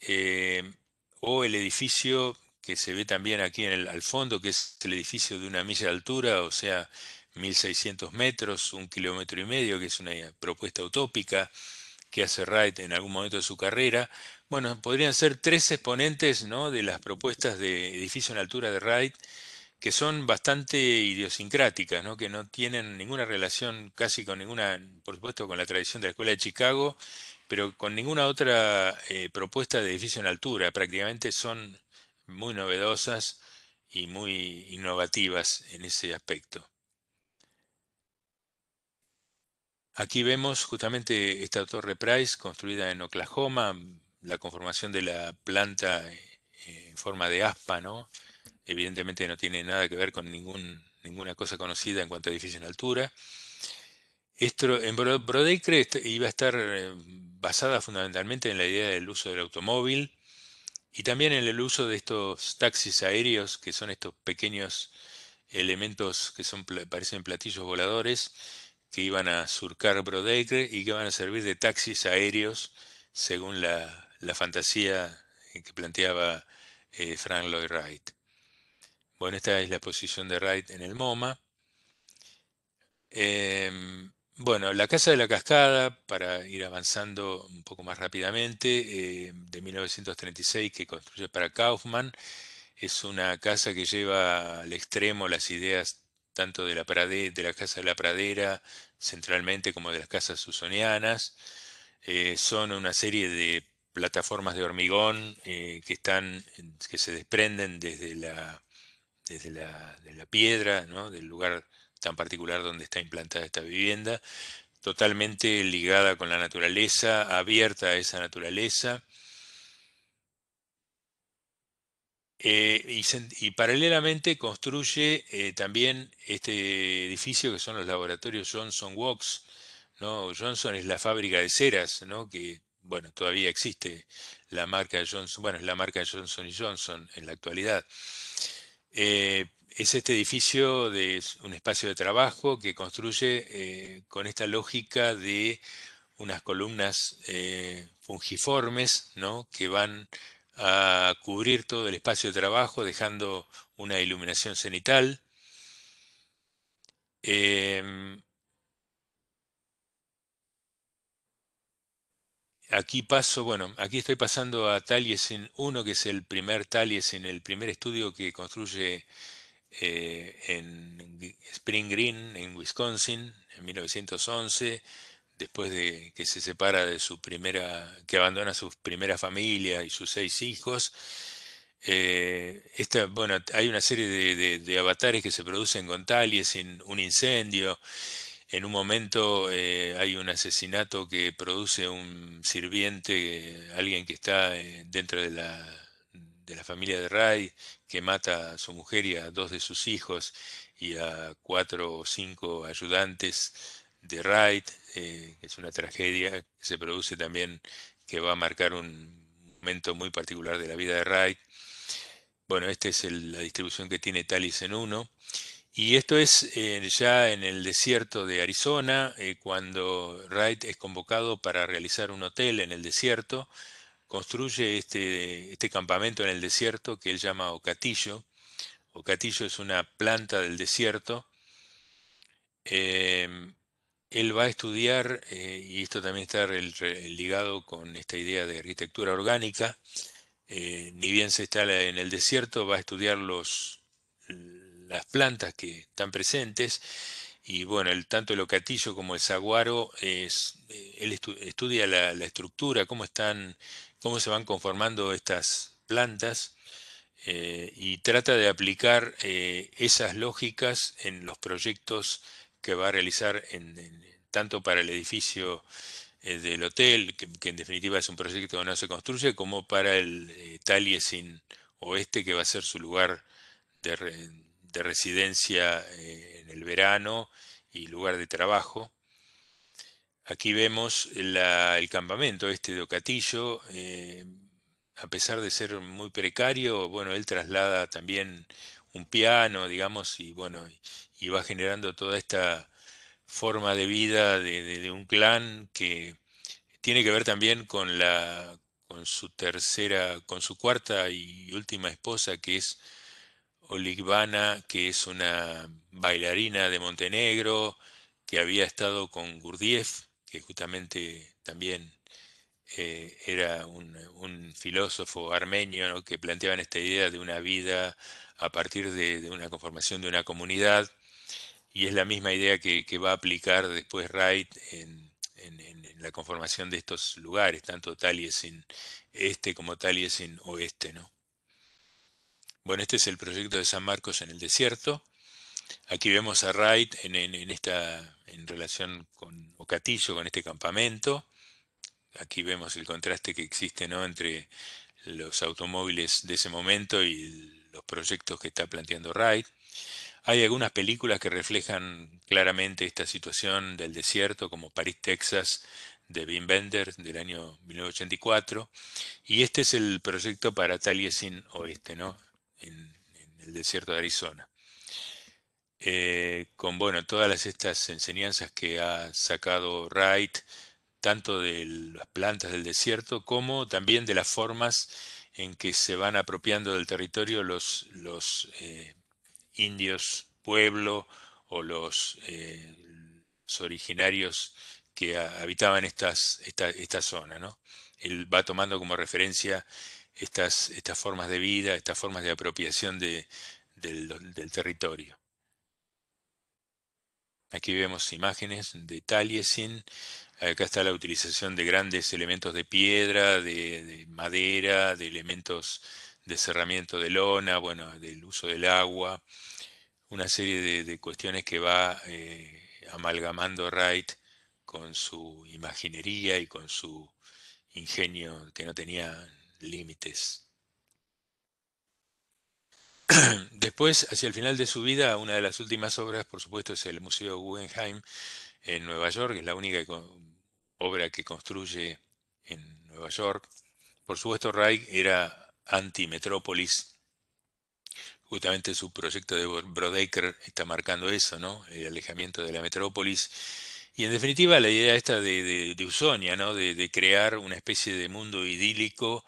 em, o el edificio que se ve también aquí en el, al fondo, que es el edificio de una milla de altura, o sea, 1600 metros, un kilómetro y medio, que es una eh, propuesta utópica que hace Wright en algún momento de su carrera. Bueno, podrían ser tres exponentes ¿no? de las propuestas de edificio en altura de Wright que son bastante idiosincráticas, que no tienen ninguna relación casi con ninguna, por supuesto, con la tradición de la Escuela de Chicago, pero con ninguna otra eh, propuesta de edificio en altura. Prácticamente son muy novedosas y muy innovativas en ese aspecto. Aquí vemos justamente esta torre Price construida en Oklahoma, la conformación de la planta eh, en forma de aspa, ¿no? evidentemente no tiene nada que ver con ninguna cosa conocida en cuanto a edificio en altura. Esto, en Brodeikre este, iba a estar eh, basada fundamentalmente en la idea del uso del automóvil y también en el uso de estos taxis aéreos, que son estos pequeños elementos que son, parecen platillos voladores, que iban a surcar Brodeikre y que van a servir de taxis aéreos, según la, fantasía que planteaba eh, Frank Lloyd Wright. Bueno, esta es la posición de Wright en el MoMA. Em, bueno, La Casa de la Cascada, para ir avanzando un poco más rápidamente, eh, de 1936 que construye para Kaufman, es una casa que lleva al extremo las ideas tanto de la, de la Casa de la Pradera centralmente como de las casas susonianas. Eh, son una serie de plataformas de hormigón eh, que, están, que se desprenden desde la desde la, piedra, del lugar tan particular donde está implantada esta vivienda, totalmente ligada con la naturaleza, abierta a esa naturaleza. Eh, y, paralelamente construye eh, también este edificio que son los laboratorios Johnson Walks. Johnson es la fábrica de ceras, que bueno, todavía existe la marca Johnson, bueno, es la marca Johnson Johnson en la actualidad. Eh, es este edificio de un espacio de trabajo que construye eh, con esta lógica de unas columnas eh, fungiformes que van a cubrir todo el espacio de trabajo dejando una iluminación cenital. Em, aquí paso, bueno, aquí estoy pasando a Taliesin 1, que es el primer Taliesin, el primer estudio que construye eh, en Spring Green, en Wisconsin, en 1911, después de que se separa de su primera, que abandona su primera familia y sus seis hijos. Eh, esta, bueno, hay una serie de, de avatares que se producen con Taliesin, un incendio en un momento eh, hay un asesinato que produce un sirviente, alguien que está eh, dentro de la, de la, familia de Ray, que mata a su mujer y a dos de sus hijos y a cuatro o cinco ayudantes de Ray, eh, es una tragedia que se produce también, que va a marcar un momento muy particular de la vida de Ray. Bueno, esta es la distribución que tiene Talis en uno. Y esto es eh, ya en el desierto de Arizona, eh, cuando Wright es convocado para realizar un hotel en el desierto, construye este, este campamento en el desierto que él llama Ocatillo. Ocatillo es una planta del desierto. Em, él va a estudiar, eh, y esto también está ligado con esta idea de arquitectura orgánica, ni bien se está en el desierto, va a estudiar los las plantas que están presentes. Y bueno, el, tanto el ocatillo como el saguaro, es, eh, él estudia la, estructura, cómo, están, cómo se van conformando estas plantas eh, y trata de aplicar eh, esas lógicas en los proyectos que va a realizar en, tanto para el edificio del hotel, que, en definitiva es un proyecto que no se construye, como para el taliesin Oeste, que va a ser su lugar de, de residencia eh, en el verano y lugar de trabajo. Aquí vemos el campamento este de Ocatillo. Eh, a pesar de ser muy precario, bueno, él traslada también un piano, digamos, y bueno, y va generando toda esta forma de vida de, de un clan que tiene que ver también con la con su tercera, con su cuarta y última esposa, que es Oligbana, que es una bailarina de Montenegro, que había estado con Gurdiev, que justamente también eh, era un, filósofo armenio que planteaban esta idea de una vida a partir de, una conformación de una comunidad, y es la misma idea que, va a aplicar después Wright en, la conformación de estos lugares, tanto Taliesin este como Taliesin oeste, ¿no? Bueno, este es el proyecto de San Marcos en el desierto. Aquí vemos a Wright en, esta, en relación con Ocatillo, con este campamento. Aquí vemos el contraste que existe ¿no? entre los automóviles de ese momento y los proyectos que está planteando Wright. Hay algunas películas que reflejan claramente esta situación del desierto, como París, Texas, de Wim Bender, del año 1984. Y este es el proyecto para Taliesin Oeste, ¿no? en, el desierto de Arizona. Eh, con bueno, todas las, estas enseñanzas que ha sacado Wright, tanto de las plantas del desierto como también de las formas en que se van apropiando del territorio los, los eh, indios pueblo o eh, los, originarios que habitaban estas, esta, zona. Él va tomando como referencia estas, formas de vida, estas formas de apropiación del, territorio. Aquí vemos imágenes de Taliesin. Acá está la utilización de grandes elementos de piedra, de, madera, de elementos de cerramiento de lona, bueno, del uso del agua, una serie de, cuestiones que va eh, amalgamando Wright con su imaginería y con su ingenio que no tenía límites. <clears throat> Después, hacia el final de su vida, una de las últimas obras, por supuesto, es el Museo Guggenheim en Nueva York, es la única obra que construye en Nueva York. Por supuesto, Reich era anti-metrópolis. Justamente su proyecto de Brodecker está marcando eso, ¿no? El alejamiento de la metrópolis. Y en definitiva, la idea esta de, Usonia, de crear una especie de mundo idílico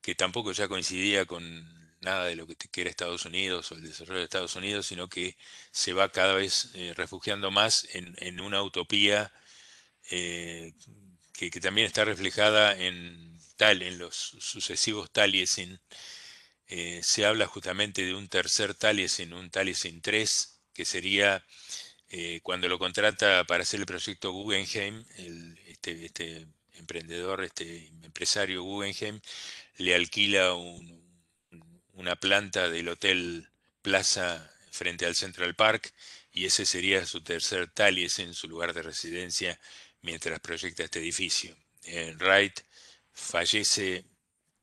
que tampoco ya coincidía con nada de lo que, era Estados Unidos o el desarrollo de Estados Unidos, sino que se va cada vez eh, refugiando más en, una utopía eh, que, también está reflejada en tal, en los sucesivos Taliesin. Eh, se habla justamente de un tercer Taliesin, un Taliesin 3, que sería cuando lo contrata para hacer el proyecto Guggenheim, este, este emprendedor, este empresario Guggenheim, le alquila una planta del Hotel Plaza frente al Central Park y ese sería su tercer talies en su lugar de residencia mientras proyecta este edificio. Wright fallece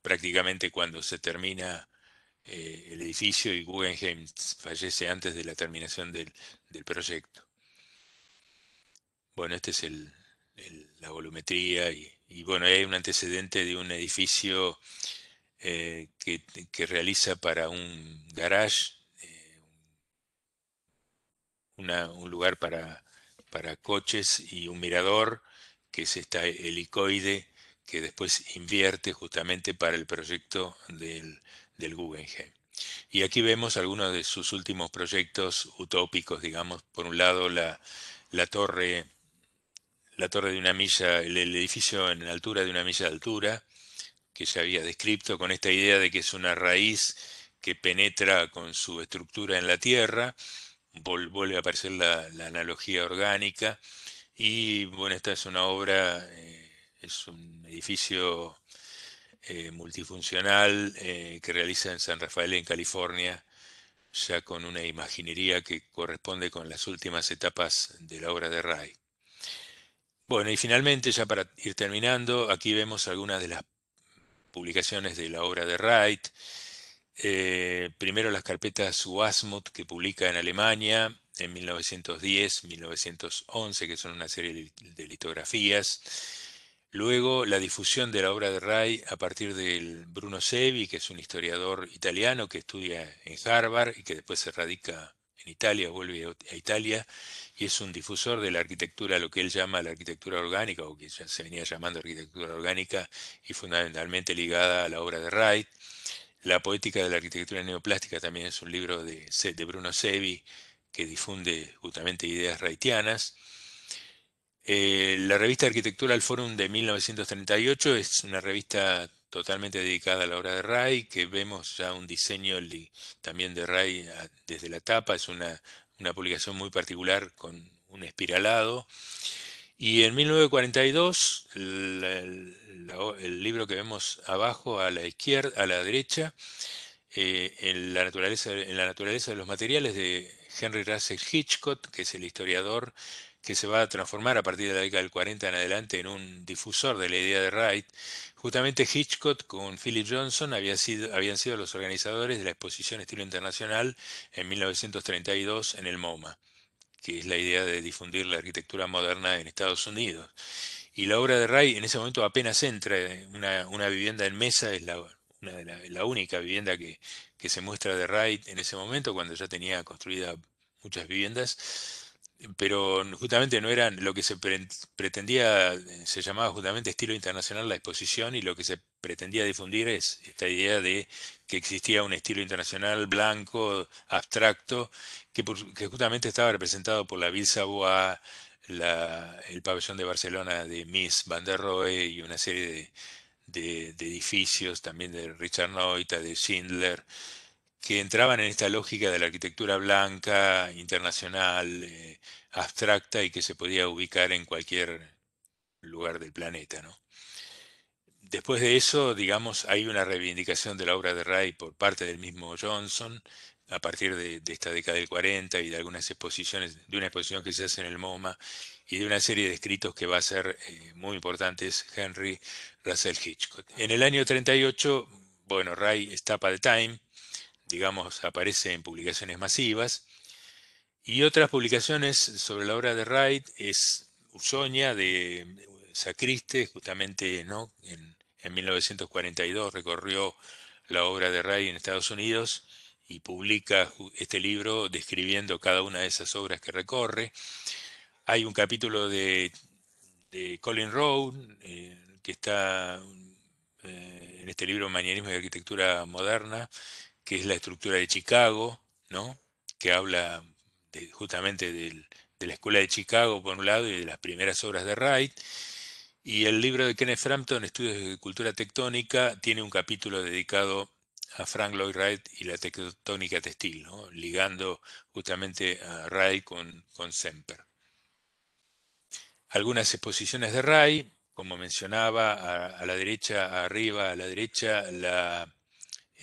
prácticamente cuando se termina eh, el edificio y Guggenheim fallece antes de la terminación del, proyecto. Bueno, esta es la volumetría y y bueno, hay un antecedente de un edificio eh, que, realiza para un garage, eh, un lugar para, coches y un mirador, que es esta helicoide que después invierte justamente para el proyecto del, del Guggenheim. Y aquí vemos algunos de sus últimos proyectos utópicos, digamos, por un lado la, la torre la torre de una milla, el, edificio en altura de una milla de altura, que ya había descrito, con esta idea de que es una raíz que penetra con su estructura en la tierra, vuelve a aparecer la, analogía orgánica, y bueno, esta es una obra, eh, es un edificio eh, multifuncional eh, que realiza en San Rafael, en California, ya con una imaginería que corresponde con las últimas etapas de la obra de Ray. Bueno, y finalmente, ya para ir terminando, aquí vemos algunas de las publicaciones de la obra de Wright. Eh, primero las carpetas Suasmut, que publica en Alemania en 1910-1911, que son una serie de litografías. Luego la difusión de la obra de Wright a partir del Bruno Sevi, que es un historiador italiano que estudia en Harvard y que después se radica en Italia, vuelve a Italia y es un difusor de la arquitectura, lo que él llama la arquitectura orgánica, o que ya se venía llamando arquitectura orgánica, y fundamentalmente ligada a la obra de Wright. La poética de la arquitectura neoplástica también es un libro de, de Bruno Sevi que difunde justamente ideas wrightianas. Eh, la revista Arquitectura al Forum de 1938 es una revista totalmente dedicada a la obra de Wright, que vemos ya un diseño también de Wright desde la tapa, es una una publicación muy particular con un espiralado. Y en 1942, el, libro que vemos abajo, a la izquierda, a la derecha, eh, en, la naturaleza, en la naturaleza de los materiales de Henry Russell Hitchcock, que es el historiador que se va a transformar a partir de la década del 40 en adelante en un difusor de la idea de Wright. Justamente Hitchcock con Philip Johnson había sido, habían sido los organizadores de la exposición Estilo Internacional en 1932 en el MoMA, que es la idea de difundir la arquitectura moderna en Estados Unidos. Y la obra de Wright en ese momento apenas entra, una, una vivienda en mesa es la, única vivienda que, que se muestra de Wright en ese momento, cuando ya tenía construidas muchas viviendas pero justamente no eran lo que se pretendía, se llamaba justamente estilo internacional la exposición y lo que se pretendía difundir es esta idea de que existía un estilo internacional blanco, abstracto, que, justamente estaba representado por la Ville Savoie, la, el pabellón de Barcelona de Miss Van der Rohe y una serie de, edificios también de Richard Noita, de Schindler que entraban en esta lógica de la arquitectura blanca, internacional, eh, abstracta y que se podía ubicar en cualquier lugar del planeta. Después de eso, digamos, hay una reivindicación de la obra de Ray por parte del mismo Johnson a partir de, esta década del 40 y de algunas exposiciones, de una exposición que se hace en el MoMA y de una serie de escritos que va a ser eh, muy importantes Henry Russell Hitchcock. En el año 38, bueno, Ray para The Time, digamos, aparece en publicaciones masivas. Y otras publicaciones sobre la obra de Wright es Usoña de Sacriste, justamente en, 1942 recorrió la obra de Wright en Estados Unidos y publica este libro describiendo cada una de esas obras que recorre. Hay un capítulo de, Colin Rowe, eh, que está eh, en este libro Manierismo y Arquitectura Moderna, que es la estructura de Chicago, ¿no? que habla justamente de la escuela de Chicago, por un lado, y de las primeras obras de Wright. Y el libro de Kenneth Frampton, Estudios de Cultura Tectónica, tiene un capítulo dedicado a Frank Lloyd Wright y la tectónica textil, ligando justamente a Wright con, con Semper. Algunas exposiciones de Wright, como mencionaba, a la derecha, arriba, a la derecha, la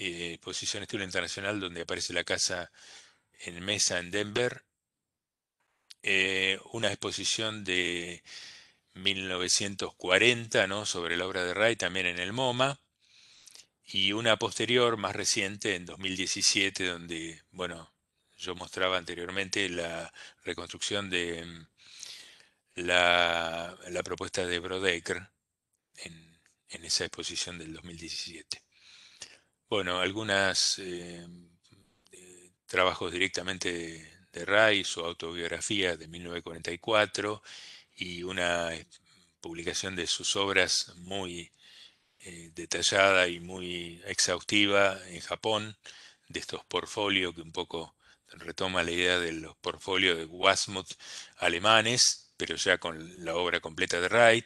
exposición eh, Estudio Internacional, donde aparece la casa en mesa en Denver. Eh, una exposición de 1940 sobre la obra de Ray, también en el MoMA. Y una posterior, más reciente, en 2017, donde, bueno, yo mostraba anteriormente la reconstrucción de mm, la, propuesta de Brodecker en esa exposición del 2017. Bueno, algunos eh, trabajos directamente de, de su autobiografía de 1944 y una eh, publicación de sus obras muy eh, detallada y muy exhaustiva en Japón, de estos portfolios que un poco retoma la idea de los portfolios de Wasmuth alemanes, pero ya con la obra completa de Wright.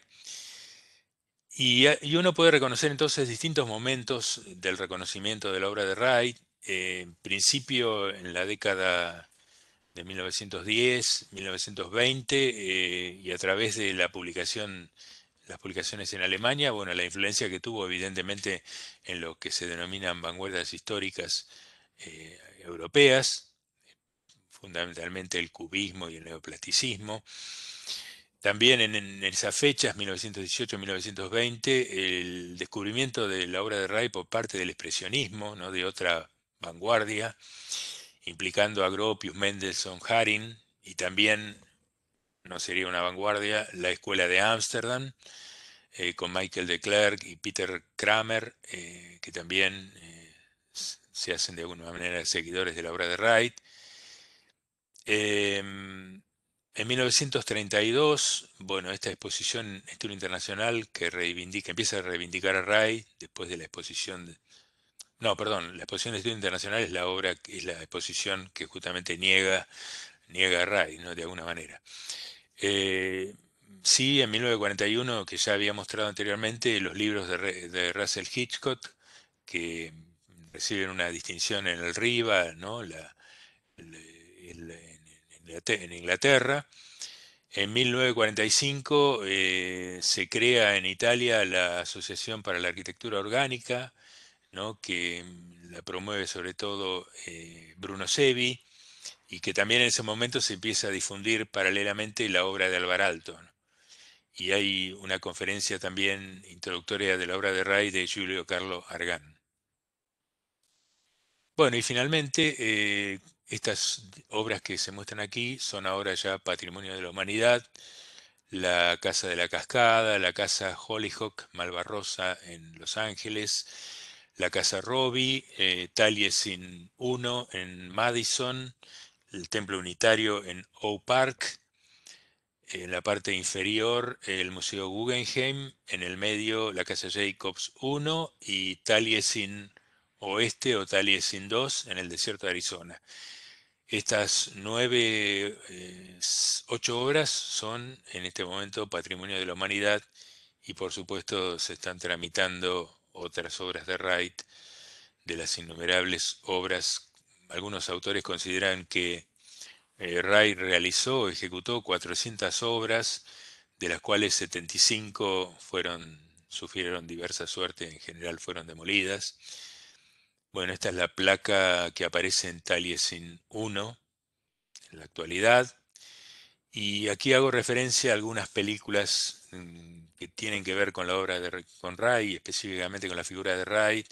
Eh, y, uno puede reconocer entonces distintos momentos del reconocimiento de la obra de Wright. Eh, en principio, en la década de 1910, 1920, eh, y a través de la publicación, las publicaciones en Alemania, bueno, la influencia que tuvo evidentemente en lo que se denominan vanguardias históricas europeas, fundamentalmente el cubismo y el neoplasticismo. También en, esas fechas, 1918-1920, el descubrimiento de la obra de Wright por parte del expresionismo, ¿no? de otra vanguardia, implicando a Gropius, Mendelssohn, Haring, y también, no sería una vanguardia, la Escuela de Ámsterdam, eh, con Michael de Klerk y Peter Kramer, eh, que también eh, se hacen de alguna manera seguidores de la obra de Wright. Em, en 1932, bueno, esta exposición es internacional que reivindica, empieza a reivindicar a Ray después de la exposición no, perdón, la exposición de estudio internacional es la obra, es la exposición que justamente niega, niega a Ray, ¿no? De alguna manera. Eh, sí, en 1941, que ya había mostrado anteriormente, los libros de, de Russell Hitchcock, que reciben una distinción en el RIVA, ¿no? La, el, en Inglaterra. En 1945 eh, se crea en Italia la Asociación para la Arquitectura Orgánica, que mm, la promueve sobre todo eh, Bruno Sevi, y que también en ese momento se empieza a difundir paralelamente la obra de Alvar Aalto. Y hay una conferencia también introductoria de la obra de Ray de Julio Carlo Argan. Bueno, y finalmente, eh, estas obras que se muestran aquí son ahora ya patrimonio de la humanidad. La Casa de la Cascada, la Casa Hollyhock Malvarrosa en Los Ángeles, la Casa Robbie, eh, Taliesin I en Madison, el Templo Unitario en Oak Park, en la parte inferior el Museo Guggenheim, en el medio la Casa Jacobs 1 y Taliesin Oeste o Taliesin 2 en el desierto de Arizona. Estas nueve, eh, ocho obras son en este momento patrimonio de la humanidad y por supuesto se están tramitando otras obras de Wright, de las innumerables obras. Algunos autores consideran que eh, Wright realizó, ejecutó 400 obras, de las cuales 75 sufrieron diversa suerte, en general fueron demolidas bueno, esta es la placa que aparece en Taliesin 1 en la actualidad. Y aquí hago referencia a algunas películas mm, que tienen que ver con la obra de con Ray, específicamente con la figura de Ray,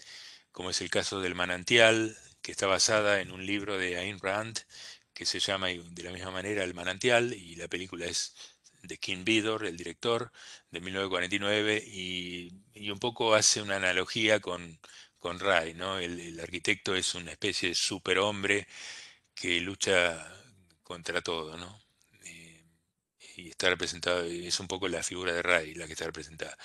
como es el caso del manantial, que está basada en un libro de Ayn Rand, que se llama de la misma manera El manantial, y la película es de Kim Vidor, el director, de 1949, y un poco hace una analogía con con Ray, ¿no? El, arquitecto es una especie de superhombre que lucha contra todo, ¿no? Eh, y está representado, es un poco la figura de Ray la que está representada.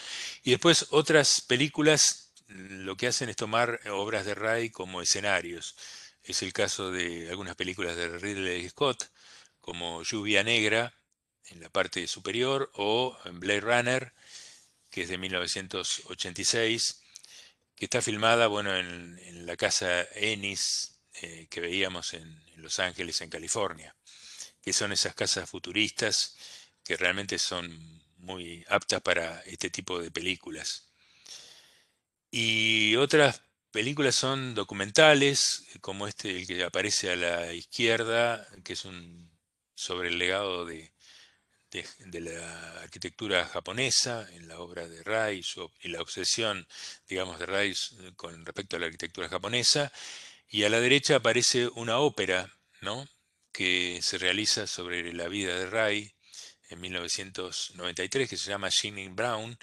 Y después otras películas lo que hacen es tomar obras de Ray como escenarios. Es el caso de algunas películas de Ridley Scott, como Lluvia Negra, en la parte superior, o Blade Runner, que es de 1986 que está filmada bueno, en, la casa Ennis eh, que veíamos en, en, Los Ángeles, en California, que son esas casas futuristas que realmente son muy aptas para este tipo de películas. Y otras películas son documentales, como este, el que aparece a la izquierda, que es un sobre el legado de, de, la arquitectura japonesa, en la obra de Rice y la obsesión, digamos, de Rice eh, con respecto a la arquitectura japonesa, y a la derecha aparece una ópera, que se realiza sobre la vida de Ray en 1993, que se llama Shining Brown,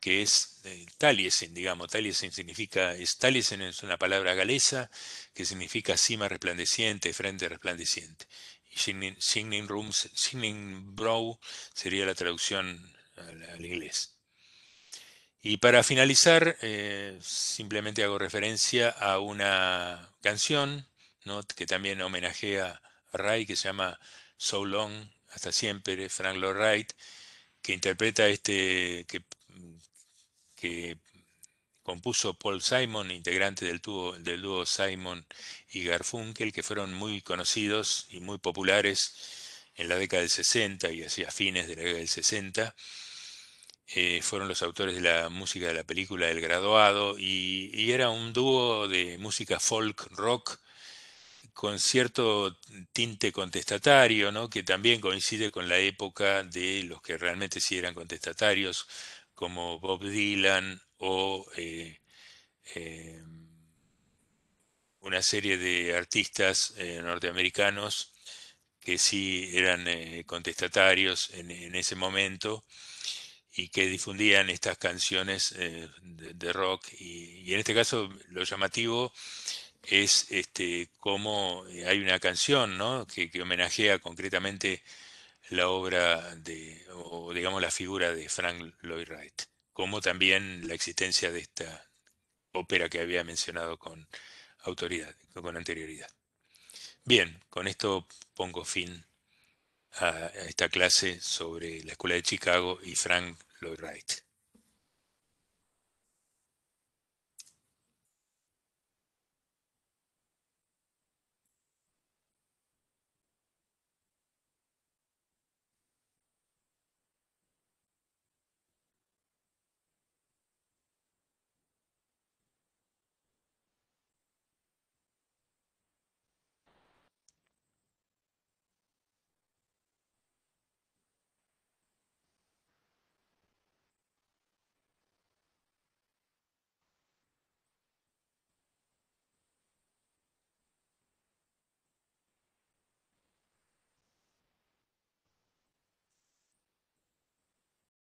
que es eh, Taliesin, digamos. Taliesin significa, Taliesin es una palabra galesa que significa cima resplandeciente, frente resplandeciente. Signing, Rooms, Brow sería la traducción al, inglés. Y para finalizar, eh, simplemente hago referencia a una canción que también homenajea a Ray, que se llama So Long, hasta siempre, Frank Lloyd Wright, que interpreta este, que compuso Paul Simon, integrante del dúo, Simon y Garfunkel, que fueron muy conocidos y muy populares en la década del 60 y hacia fines de la década del 60. Eh, fueron los autores de la música de la película El Graduado y, era un dúo de música folk rock con cierto tinte contestatario, ¿no? que también coincide con la época de los que realmente sí eran contestatarios, como Bob Dylan, o eh, em, una serie de artistas eh, norteamericanos que sí eran eh, contestatarios en, ese momento y que difundían estas canciones de, rock. Y, en este caso lo llamativo es este, cómo hay una canción que, que homenajea concretamente la obra de, o digamos la figura de Frank Lloyd Wright como también la existencia de esta ópera que había mencionado con autoridad, con anterioridad. Bien, con esto pongo fin a esta clase sobre la Escuela de Chicago y Frank Lloyd Wright.